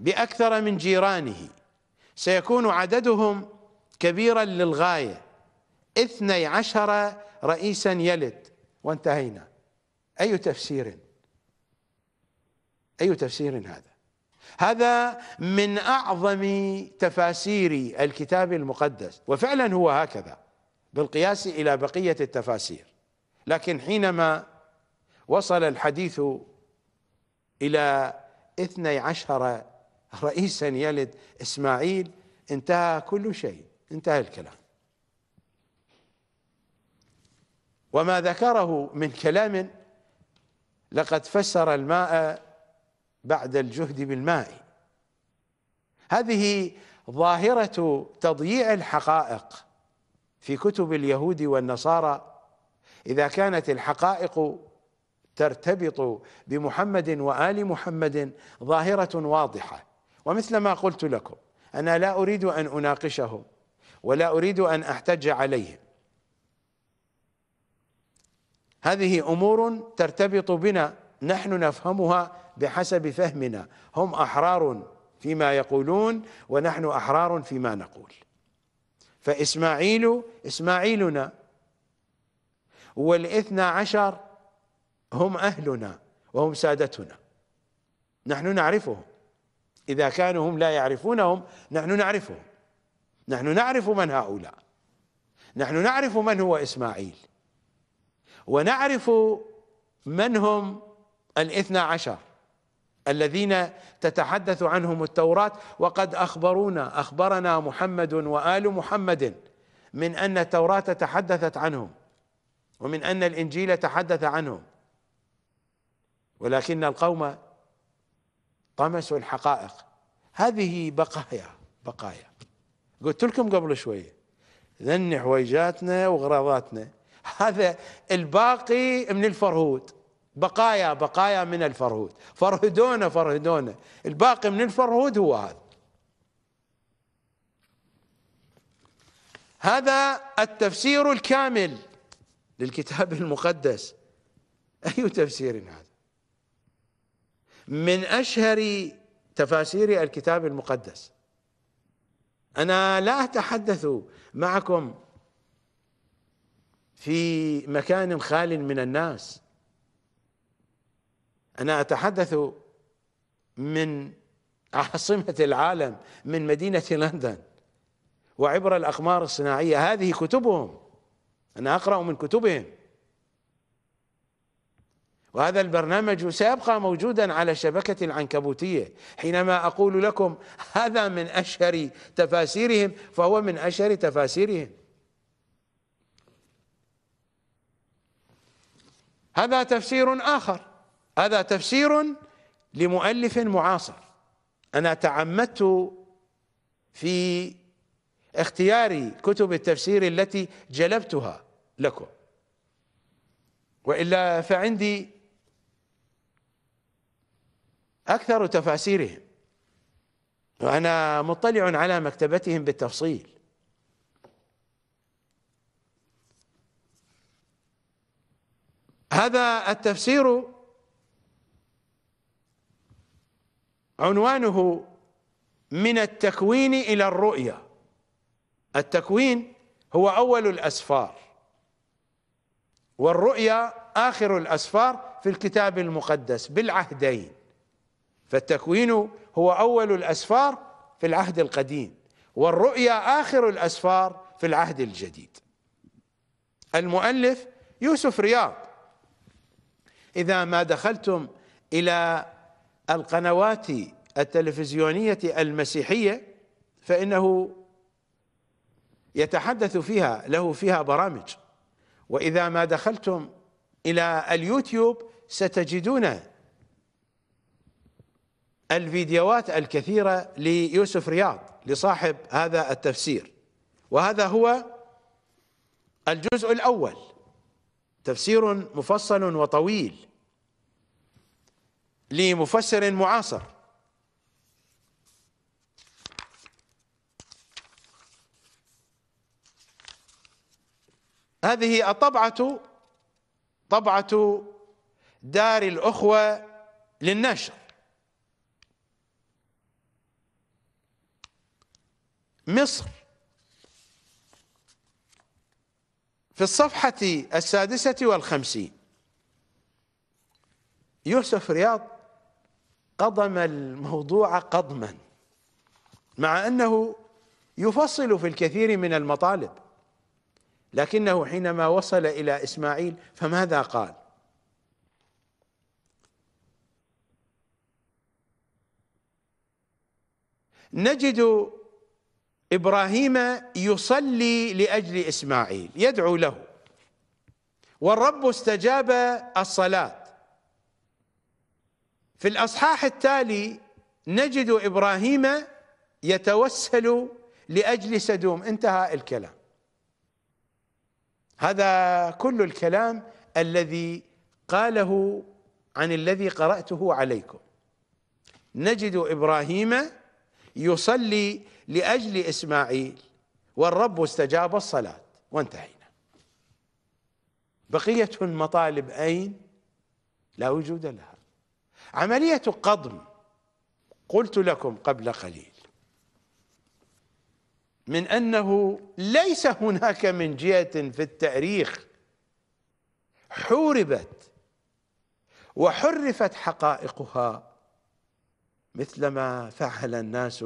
باكثر من جيرانه سيكون عددهم كبيرا للغايه اثني عشر رئيسا يلد وانتهينا اي تفسير اي تفسير هذا هذا من اعظم تفاسير الكتاب المقدس وفعلا هو هكذا بالقياس الى بقيه التفاسير لكن حينما وصل الحديث إلى اثني عشر رئيسا يلد إسماعيل انتهى كل شيء انتهى الكلام وما ذكره من كلام لقد فسر الماء بعد الجهد بالماء هذه ظاهرة تضييع الحقائق في كتب اليهود والنصارى إذا كانت الحقائق ترتبط بمحمد وال محمد ظاهره واضحه ومثل ما قلت لكم انا لا اريد ان اناقشهم ولا اريد ان احتج عليهم هذه امور ترتبط بنا نحن نفهمها بحسب فهمنا هم احرار فيما يقولون ونحن احرار فيما نقول فاسماعيل اسماعيلنا والاثنى عشر هم أهلنا وهم سادتنا نحن نعرفهم إذا كانوا هم لا يعرفونهم نحن نعرفهم نحن نعرف من هؤلاء نحن نعرف من هو إسماعيل ونعرف من هم الاثنى عشر الذين تتحدث عنهم التوراة وقد أخبرونا أخبرنا محمد وآل محمد من أن التوراة تحدثت عنهم ومن أن الإنجيل تحدث عنهم ولكن القوم طمسوا الحقائق هذه بقايا بقايا قلت لكم قبل شويه ذن حويجاتنا وغراضاتنا هذا الباقي من الفرهود بقايا بقايا من الفرهود فرهدونا فرهدونا الباقي من الفرهود هو هذا هذا التفسير الكامل للكتاب المقدس أي تفسير هذا من أشهر تفاسير الكتاب المقدس أنا لا أتحدث معكم في مكان خال من الناس أنا أتحدث من عاصمة العالم من مدينة لندن وعبر الأقمار الصناعية هذه كتبهم أنا أقرأ من كتبهم وهذا البرنامج سيبقى موجودا على شبكة العنكبوتية حينما أقول لكم هذا من أشهر تفاسيرهم فهو من أشهر تفاسيرهم هذا تفسير آخر هذا تفسير لمؤلف معاصر أنا تعمدت في اختيار كتب التفسير التي جلبتها لكم والا فعندي أكثر تفاسيرهم وأنا مطلع على مكتبتهم بالتفصيل هذا التفسير عنوانه من التكوين إلى الرؤية التكوين هو أول الأسفار والرؤيا آخر الأسفار في الكتاب المقدس بالعهدين فالتكوين هو أول الأسفار في العهد القديم والرؤيا آخر الأسفار في العهد الجديد المؤلف يوسف رياض إذا ما دخلتم إلى القنوات التلفزيونية المسيحية فإنه يتحدث فيها له فيها برامج وإذا ما دخلتم إلى اليوتيوب ستجدون الفيديوهات الكثيرة ليوسف رياض لصاحب هذا التفسير وهذا هو الجزء الأول تفسير مفصل وطويل لمفسر معاصر هذه الطبعة طبعة دار الأخوة للنشر مصر في الصفحة السادسة والخمسين يوسف رياض قضم الموضوع قضما مع أنه يفصل في الكثير من المطالب لكنه حينما وصل إلى إسماعيل فماذا قال نجد إبراهيم يصلي لأجل إسماعيل يدعو له والرب استجاب الصلاة في الأصحاح التالي نجد إبراهيم يتوسل لأجل سدوم انتهى الكلام هذا كل الكلام الذي قاله عن الذي قرأته عليكم نجد إبراهيم يصلي لأجل إسماعيل والرب استجاب الصلاة وانتهينا بقية المطالب أين لا وجود لها عملية قضم قلت لكم قبل قليل من أنه ليس هناك من جهة في التاريخ حوربت وحرفت حقائقها مثلما فعل الناس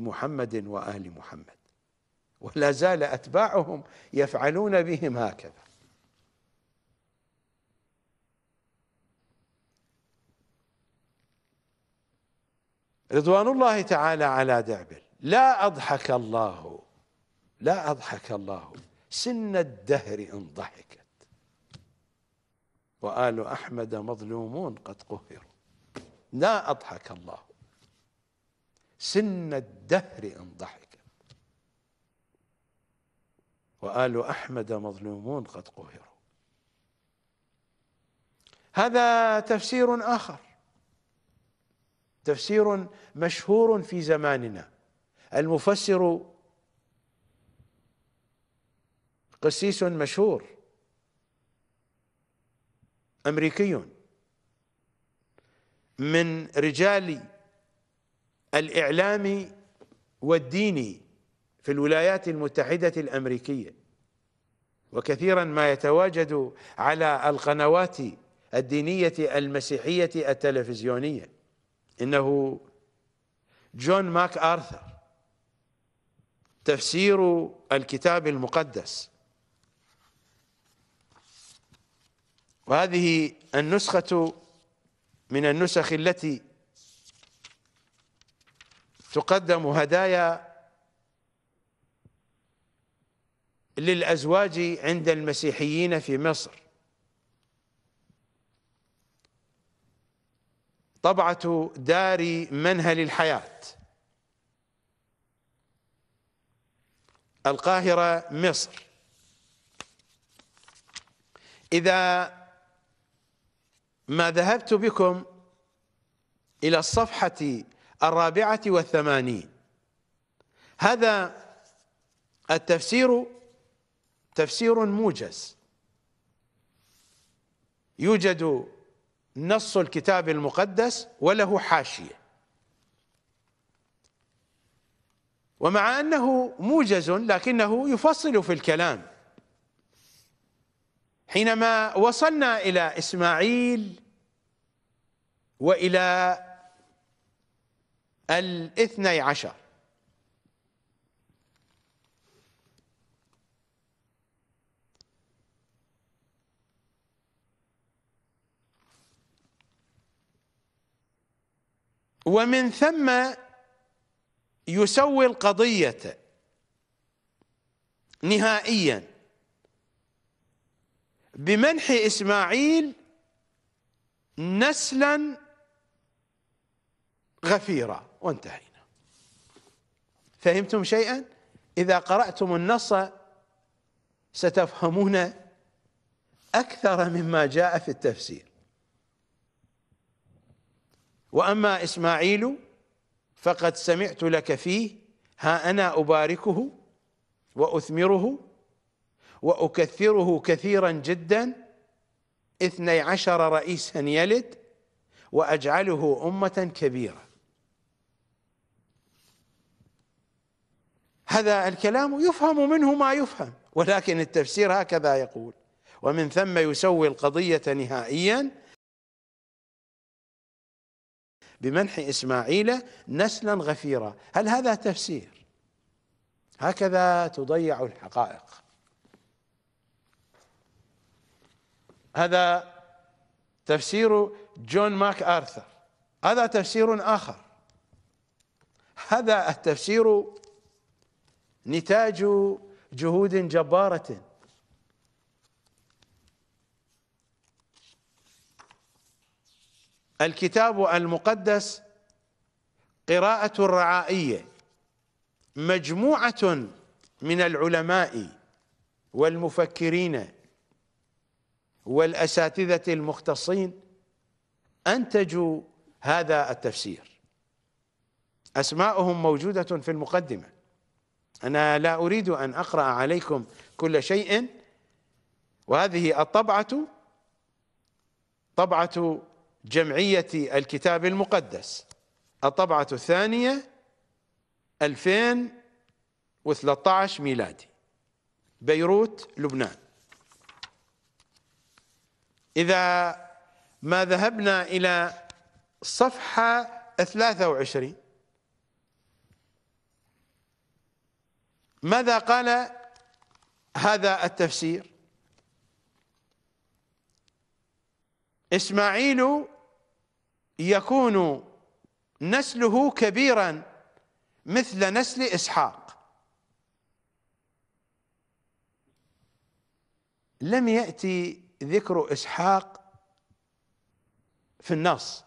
بمحمد وآل محمد ولا زال أتباعهم يفعلون بهم هكذا رضوان الله تعالى على دعبل لا أضحك الله لا أضحك الله سن الدهر إن ضحكت وآل أحمد مظلومون قد قهروا لا أضحك الله سن الدهر إن ضحك وآل أحمد مظلومون قد قهروا هذا تفسير آخر تفسير مشهور في زماننا المفسر قسيس مشهور أمريكي من رجال الإعلامي والديني في الولايات المتحدة الأمريكية وكثيرا ما يتواجد على القنوات الدينية المسيحية التلفزيونية إنه جون ماك آرثر تفسير الكتاب المقدس وهذه النسخة من النسخ التي تقدم هدايا للأزواج عند المسيحيين في مصر طبعة دار منهل الحياة القاهرة مصر إذا ما ذهبت بكم إلى الصفحة الرابعة والثمانين هذا التفسير تفسير موجز يوجد نص الكتاب المقدس وله حاشية ومع أنه موجز لكنه يفصل في الكلام حينما وصلنا إلى إسماعيل وإلى الاثني عشر ومن ثم يسوي القضية نهائيا بمنح إسماعيل نسلا غفيرا وانتهينا فهمتم شيئا إذا قرأتم النص ستفهمون أكثر مما جاء في التفسير وأما إسماعيل فقد سمعت لك فيه ها أنا أباركه وأثمره وأكثره كثيرا جدا اثني عشر رئيسا يلد وأجعله أمة كبيرة هذا الكلام يفهم منه ما يفهم ولكن التفسير هكذا يقول ومن ثم يسوي القضية نهائيا بمنح إسماعيل نسلا غفيرا هل هذا تفسير هكذا تضيع الحقائق هذا تفسير جون ماك آرثر هذا تفسير آخر هذا التفسير نتاج جهود جبارة الكتاب المقدس قراءة الرعائية مجموعة من العلماء والمفكرين والأساتذة المختصين أنتجوا هذا التفسير أسماؤهم موجودة في المقدمة أنا لا أريد أن أقرأ عليكم كل شيء وهذه الطبعة طبعة جمعية الكتاب المقدس الطبعة الثانية 2013 ميلادي بيروت لبنان إذا ما ذهبنا إلى صفحة 23 ماذا قال هذا التفسير إسماعيل يكون نسله كبيرا مثل نسل إسحاق لم يأتي ذكر إسحاق في النص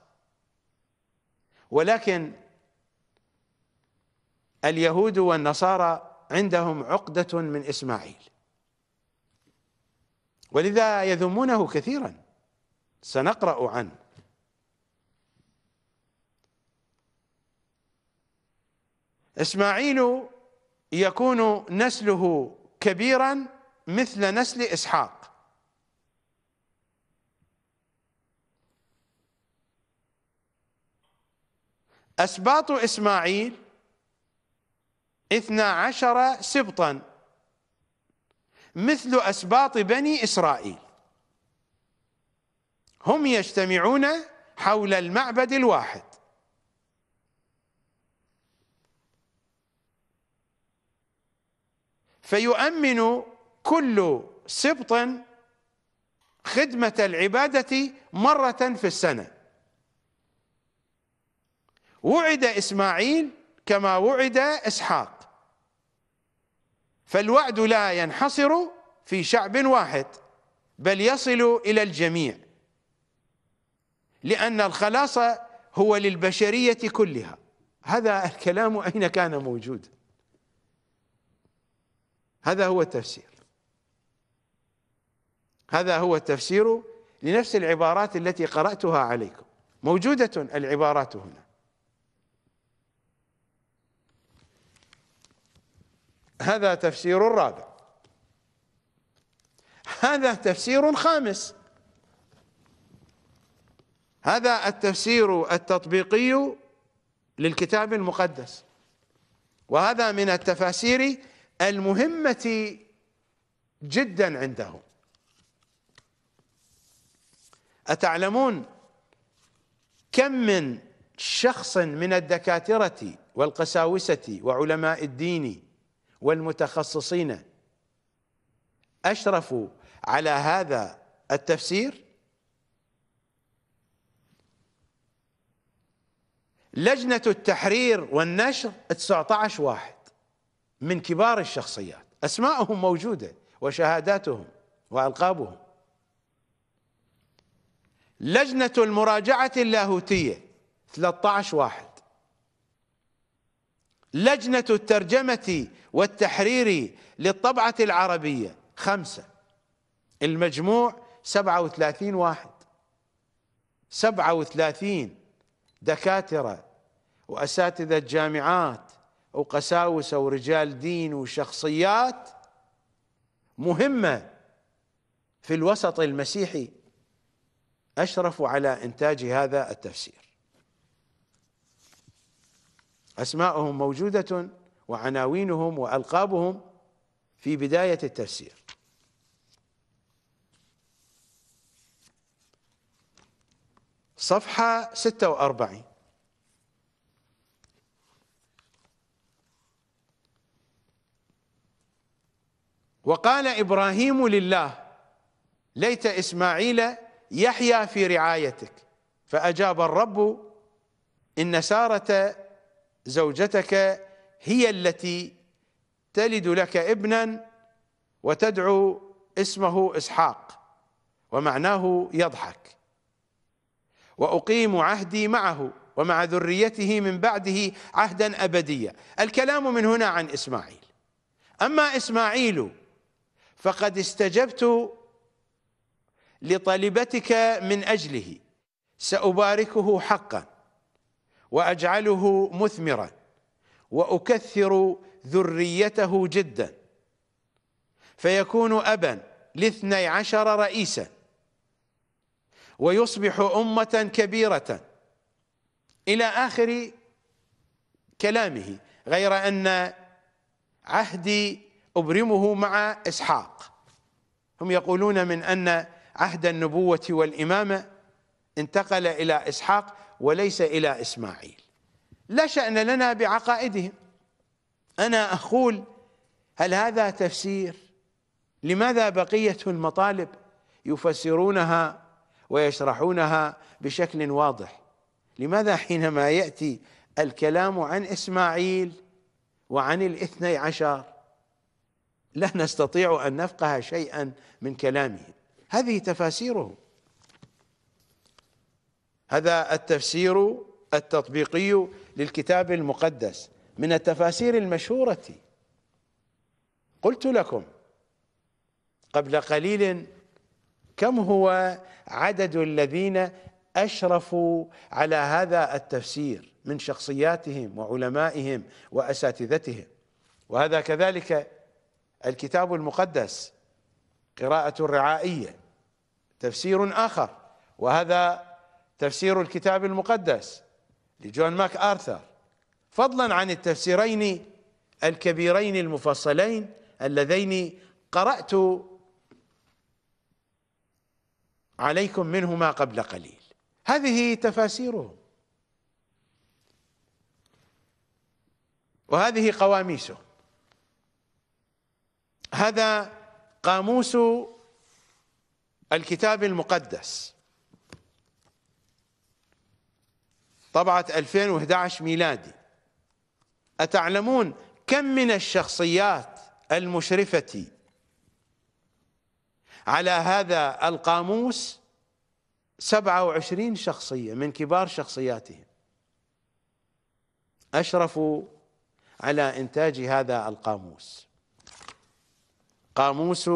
ولكن اليهود والنصارى عندهم عقدة من إسماعيل ولذا يذمونه كثيرا سنقرأ عنه إسماعيل يكون نسله كبيرا مثل نسل إسحاق أسباط إسماعيل اثنا عشر سبطا مثل أسباط بني إسرائيل هم يجتمعون حول المعبد الواحد فيؤمن كل سبط خدمة العبادة مرة في السنة وعد إسماعيل كما وعد إسحاق فالوعد لا ينحصر في شعب واحد بل يصل إلى الجميع لأن الخلاص هو للبشرية كلها هذا الكلام أين كان موجودا هذا هو التفسير هذا هو التفسير لنفس العبارات التي قرأتها عليكم موجودة العبارات هنا هذا تفسير رابع هذا تفسير خامس هذا التفسير التطبيقي للكتاب المقدس وهذا من التفاسير المهمة جدا عنده أتعلمون كم من شخص من الدكاترة والقساوسة وعلماء الدين والمتخصصين أشرفوا على هذا التفسير لجنة التحرير والنشر 19 واحد من كبار الشخصيات أسماءهم موجودة وشهاداتهم وألقابهم لجنة المراجعة اللاهوتية 13 واحد لجنة الترجمة والتحريري للطبعة العربية خمسة المجموع سبعة وثلاثين واحد سبعة وثلاثين دكاترة وأساتذة جامعات وقساوسة ورجال دين وشخصيات مهمة في الوسط المسيحي أشرفوا على إنتاج هذا التفسير أسماؤهم موجودة وعناوينهم وألقابهم في بداية التفسير صفحة 46 وقال إبراهيم لله ليت إسماعيل يحيا في رعايتك فأجاب الرب إن سارة زوجتك هي التي تلد لك ابنا وتدعو اسمه اسحاق ومعناه يضحك واقيم عهدي معه ومع ذريته من بعده عهدا ابديا الكلام من هنا عن اسماعيل اما اسماعيل فقد استجبت لطلبتك من اجله ساباركه حقا واجعله مثمرا واكثر ذريته جدا فيكون ابا لاثني عشر رئيسا ويصبح امه كبيره الى اخر كلامه غير ان عهدي ابرمه مع اسحاق هم يقولون من ان عهد النبوه والامامه انتقل الى اسحاق وليس الى اسماعيل لا شأن لنا بعقائدهم أنا أقول هل هذا تفسير لماذا بقية المطالب يفسرونها ويشرحونها بشكل واضح لماذا حينما يأتي الكلام عن إسماعيل وعن الاثني عشر لا نستطيع أن نفقه شيئا من كلامهم هذه تفاسيره هذا التفسير التطبيقي للكتاب المقدس من التفاسير المشهورة قلت لكم قبل قليل كم هو عدد الذين أشرفوا على هذا التفسير من شخصياتهم وعلمائهم وأساتذتهم وهذا كذلك الكتاب المقدس قراءة الرعائية تفسير آخر وهذا تفسير الكتاب المقدس لجون ماك آرثر فضلا عن التفسيرين الكبيرين المفصلين اللذين قرأت عليكم منهما قبل قليل هذه تفاسيرهم وهذه قواميسه هذا قاموس الكتاب المقدس طبعة 2011 ميلادي أتعلمون كم من الشخصيات المشرفة على هذا القاموس 27 شخصية من كبار شخصياتهم أشرفوا على إنتاج هذا القاموس قاموس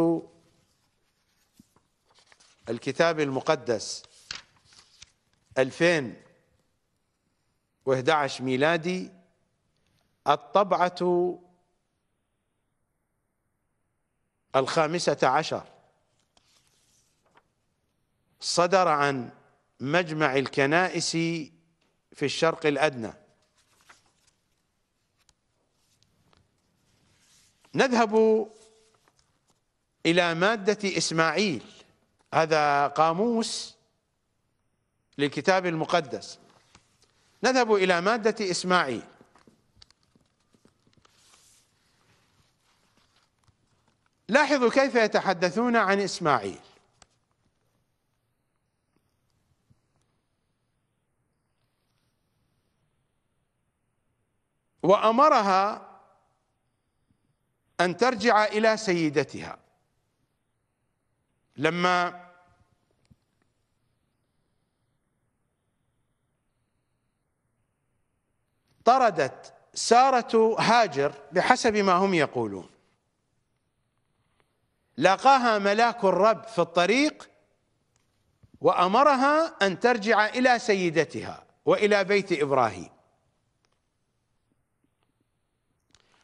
الكتاب المقدس 2000 و11 ميلادي الطبعة الخامسة عشر صدر عن مجمع الكنائس في الشرق الأدنى نذهب إلى مادة إسماعيل هذا قاموس للكتاب المقدس نذهب إلى مادة إسماعيل لاحظوا كيف يتحدثون عن إسماعيل وأمرها أن ترجع إلى سيدتها لما طردت سارة هاجر بحسب ما هم يقولون لقاها ملاك الرب في الطريق وأمرها أن ترجع إلى سيدتها وإلى بيت إبراهيم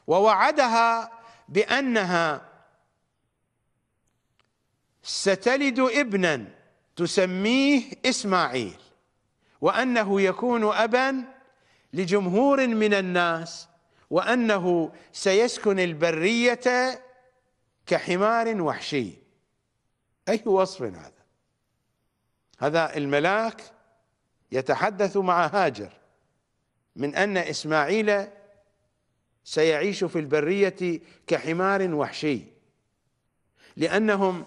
ووعدها بأنها ستلد ابنا تسميه إسماعيل وأنه يكون أبا لجمهور من الناس وأنه سيسكن البرية كحمار وحشي أي وصف هذا هذا الملاك يتحدث مع هاجر من أن إسماعيل سيعيش في البرية كحمار وحشي لأنهم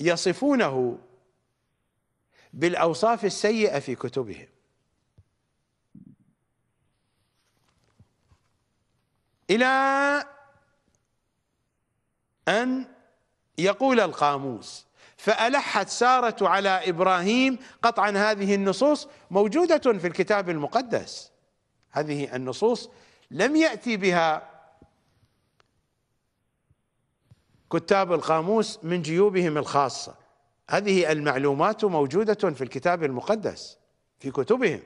يصفونه بالأوصاف السيئة في كتبهم إلى أن يقول القاموس فألحت سارة على إبراهيم قطعا هذه النصوص موجودة في الكتاب المقدس هذه النصوص لم يأتي بها كتاب القاموس من جيوبهم الخاصة هذه المعلومات موجودة في الكتاب المقدس في كتبهم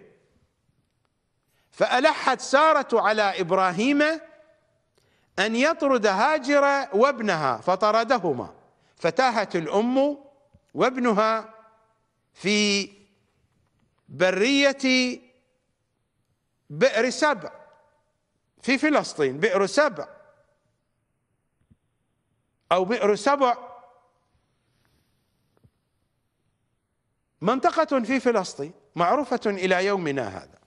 فألحت سارة على إبراهيم أن يطرد هاجر وابنها فطردهما فتاهت الأم وابنها في برية بئر سبع في فلسطين بئر سبع أو بئر سبع منطقة في فلسطين معروفة إلى يومنا هذا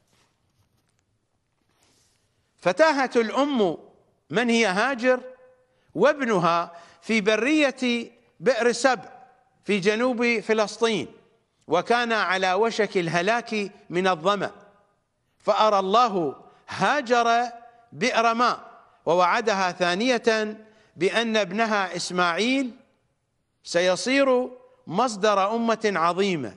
فتاهت الأم من هي هاجر وابنها في برية بئر سبع في جنوب فلسطين وكان على وشك الهلاك من الظمأ فأرى الله هاجر بئر ماء ووعدها ثانية بأن ابنها إسماعيل سيصير مصدر أمة عظيمة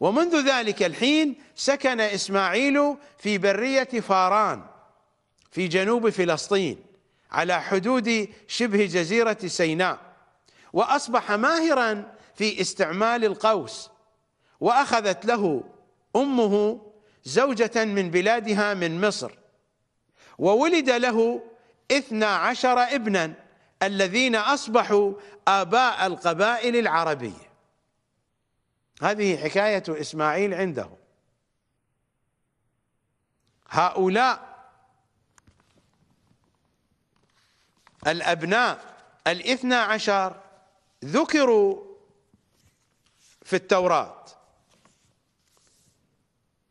ومنذ ذلك الحين سكن إسماعيل في برية فاران في جنوب فلسطين على حدود شبه جزيرة سيناء وأصبح ماهرا في استعمال القوس وأخذت له أمه زوجة من بلادها من مصر وولد له اثنا عشر ابنا الذين أصبحوا آباء القبائل العربية هذه حكاية إسماعيل عنده هؤلاء الأبناء الاثنى عشر ذكروا في التوراة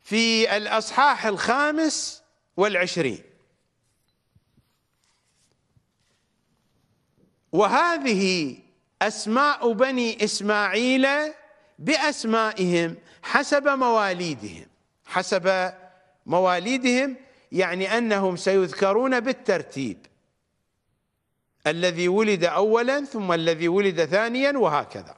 في الأصحاح الخامس والعشرين وهذه أسماء بني إسماعيل بأسمائهم حسب مواليدهم حسب مواليدهم يعني أنهم سيذكرون بالترتيب الذي ولد أولا ثم الذي ولد ثانيا وهكذا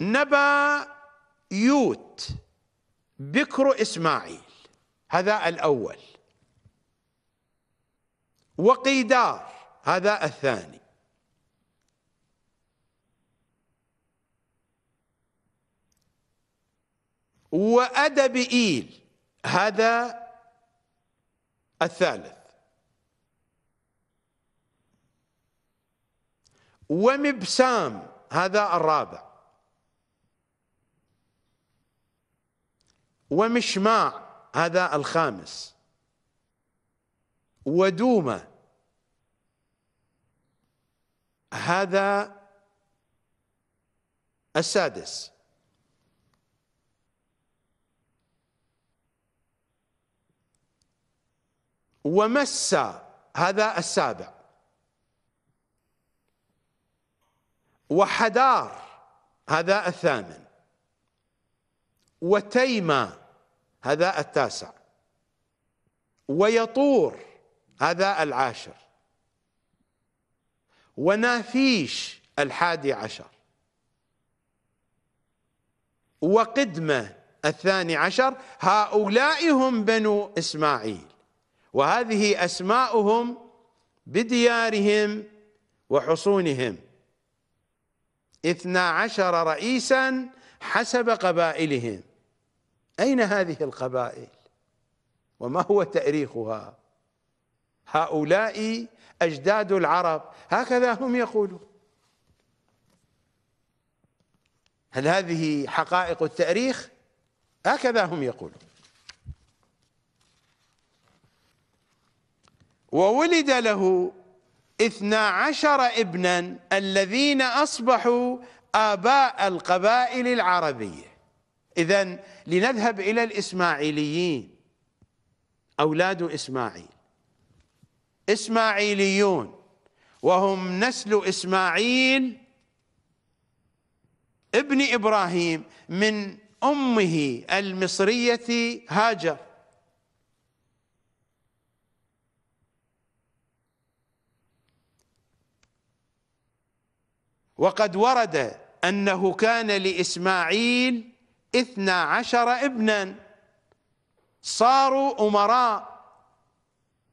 نبا يوت بكر إسماعيل هذا الأول وقيدار هذا الثاني وأدب إيل هذا الثالث ومبسام هذا الرابع ومشماع هذا الخامس ودومة هذا السادس ومس هذا السابع وحدار هذا الثامن وتيمى هذا التاسع ويطور هذا العاشر ونافيش الحادي عشر وقدمة الثاني عشر هؤلاء هم بنو إسماعيل وهذه أسماؤهم بديارهم وحصونهم اثنا عشر رئيسا حسب قبائلهم أين هذه القبائل وما هو تأريخها هؤلاء أجداد العرب هكذا هم يقولون هل هذه حقائق التاريخ هكذا هم يقولون وولد له اثنا عشر ابنا الذين أصبحوا آباء القبائل العربية إذا لنذهب إلى الإسماعيليين أولاد إسماعيل إسماعيليون وهم نسل إسماعيل ابن إبراهيم من أمه المصرية هاجر وقد ورد أنه كان لإسماعيل إثنى عشر ابنا صاروا أمراء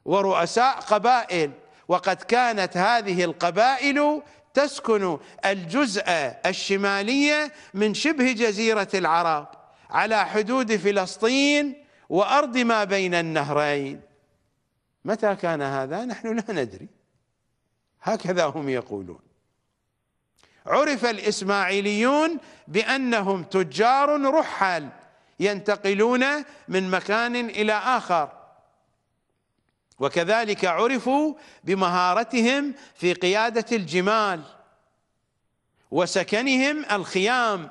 ورؤساء قبائل وقد كانت هذه القبائل تسكن الجزء الشمالية من شبه جزيرة العرب على حدود فلسطين وأرض ما بين النهرين متى كان هذا نحن لا ندري هكذا هم يقولون عرف الاسماعيليون بانهم تجار رحل ينتقلون من مكان الى اخر وكذلك عرفوا بمهارتهم في قياده الجمال وسكنهم الخيام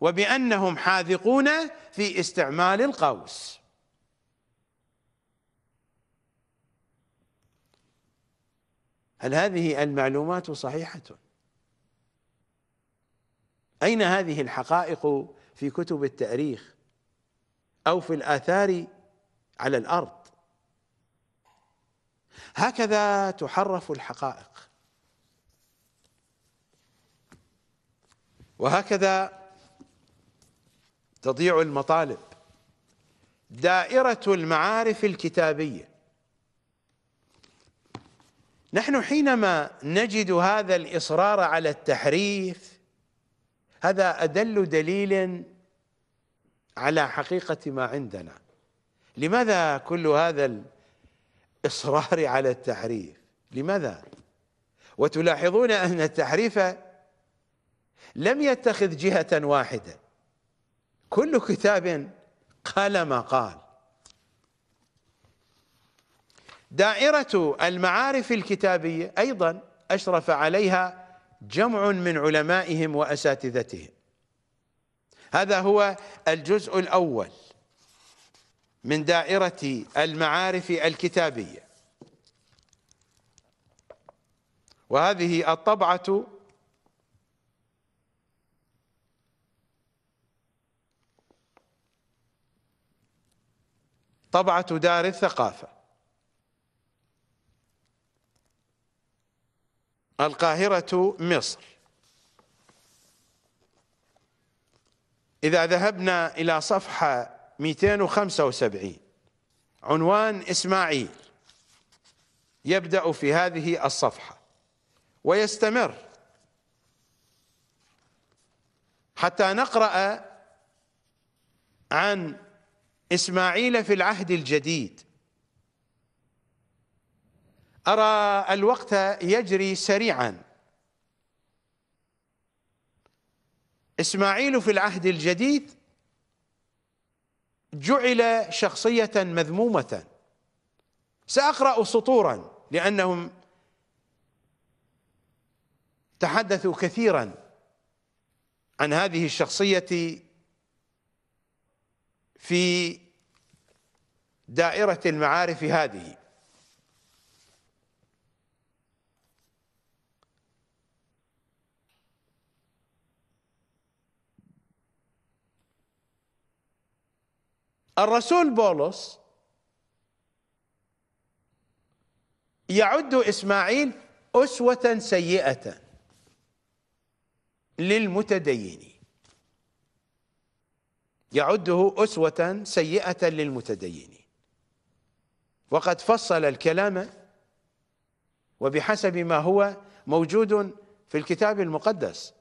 وبانهم حاذقون في استعمال القوس هل هذه المعلومات صحيحه أين هذه الحقائق في كتب التاريخ أو في الآثار على الأرض هكذا تحرف الحقائق وهكذا تضيع المطالب دائرة المعارف الكتابية نحن حينما نجد هذا الإصرار على التحريف هذا أدل دليل على حقيقة ما عندنا لماذا كل هذا الإصرار على التحريف لماذا وتلاحظون أن التحريف لم يتخذ جهة واحدة كل كتاب قال ما قال دائرة المعارف الكتابية أيضا أشرف عليها جمع من علمائهم وأساتذتهم هذا هو الجزء الأول من دائرة المعارف الكتابية وهذه الطبعة طبعة دار الثقافة القاهرة مصر إذا ذهبنا إلى صفحة 275 عنوان إسماعيل يبدأ في هذه الصفحة ويستمر حتى نقرأ عن إسماعيل في العهد الجديد أرى الوقت يجري سريعا إسماعيل في العهد الجديد جعل شخصية مذمومة سأقرأ سطورا لأنهم تحدثوا كثيرا عن هذه الشخصية في دائرة المعارف هذه الرسول بولس يعد اسماعيل اسوه سيئه للمتدينين يعده اسوه سيئه للمتدينين وقد فصل الكلام وبحسب ما هو موجود في الكتاب المقدس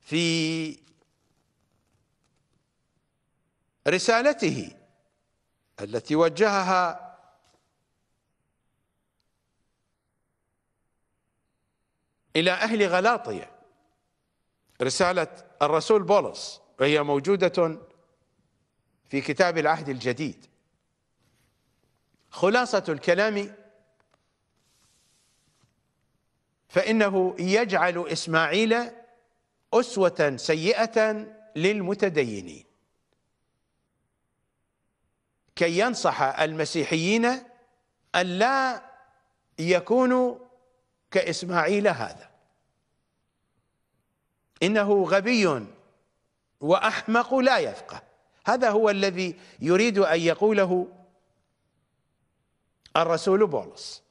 في رسالته التي وجهها الى اهل غلاطيه رساله الرسول بولس وهي موجوده في كتاب العهد الجديد خلاصه الكلام فانه يجعل اسماعيل اسوه سيئه للمتدينين كي ينصح المسيحيين أن لا يكونوا كإسماعيل هذا إنه غبي وأحمق لا يفقه هذا هو الذي يريد أن يقوله الرسول بولس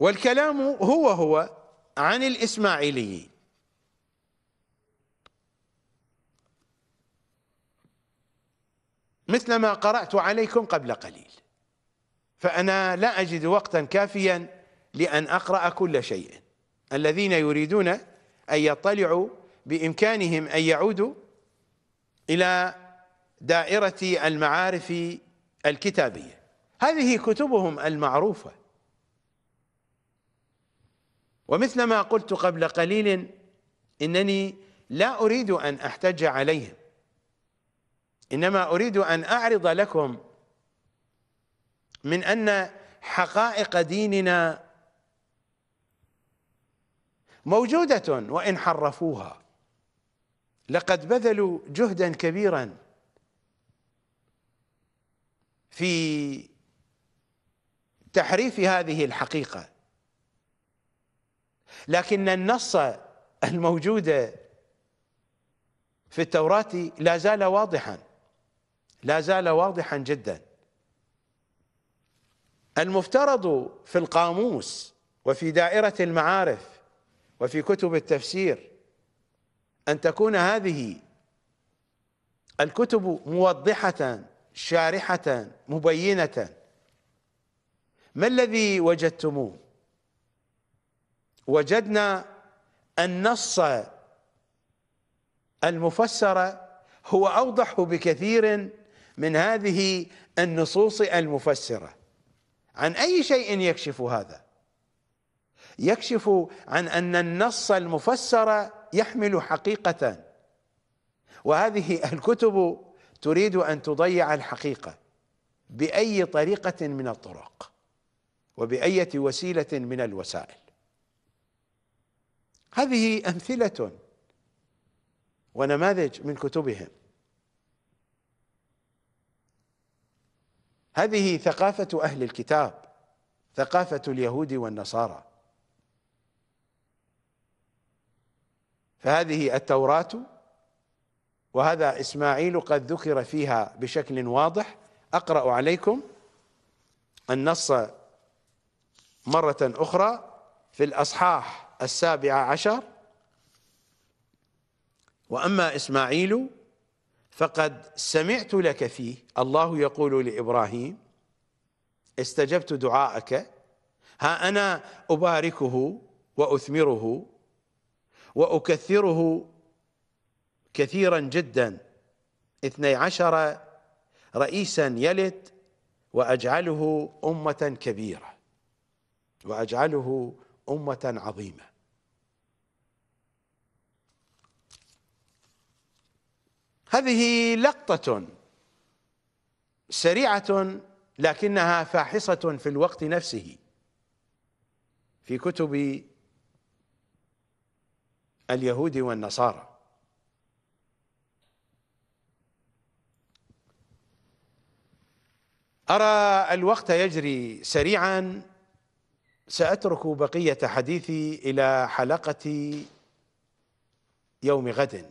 والكلام هو هو عن الإسماعيليين مثل ما قرأت عليكم قبل قليل فأنا لا أجد وقتا كافيا لأن أقرأ كل شيء الذين يريدون أن يطلعوا بإمكانهم أن يعودوا إلى دائرة المعارف الكتابية هذه كتبهم المعروفة ومثل ما قلت قبل قليل إنني لا أريد أن أحتج عليهم انما اريد ان اعرض لكم من ان حقائق ديننا موجوده وان حرفوها لقد بذلوا جهدا كبيرا في تحريف هذه الحقيقه لكن النص الموجود في التوراه لا زال واضحا لا زال واضحا جدا المفترض في القاموس وفي دائرة المعارف وفي كتب التفسير أن تكون هذه الكتب موضحة شارحة مبينة ما الذي وجدتموه وجدنا النص المفسر هو أوضح بكثير من هذه النصوص المفسره عن اي شيء يكشف هذا يكشف عن ان النص المفسر يحمل حقيقه وهذه الكتب تريد ان تضيع الحقيقه باي طريقه من الطرق وباية وسيله من الوسائل هذه امثله ونماذج من كتبهم هذه ثقافة أهل الكتاب ثقافة اليهود والنصارى فهذه التوراة وهذا إسماعيل قد ذكر فيها بشكل واضح أقرأ عليكم النص مرة أخرى في الأصحاح السابع عشر وأما إسماعيل فقد سمعت لك فيه الله يقول لابراهيم استجبت دعاءك ها انا اباركه واثمره واكثره كثيرا جدا اثني عشر رئيسا يلد واجعله امه كبيره واجعله امه عظيمه هذه لقطة سريعة لكنها فاحصة في الوقت نفسه في كتب اليهود والنصارى أرى الوقت يجري سريعا سأترك بقية حديثي إلى حلقة يوم غد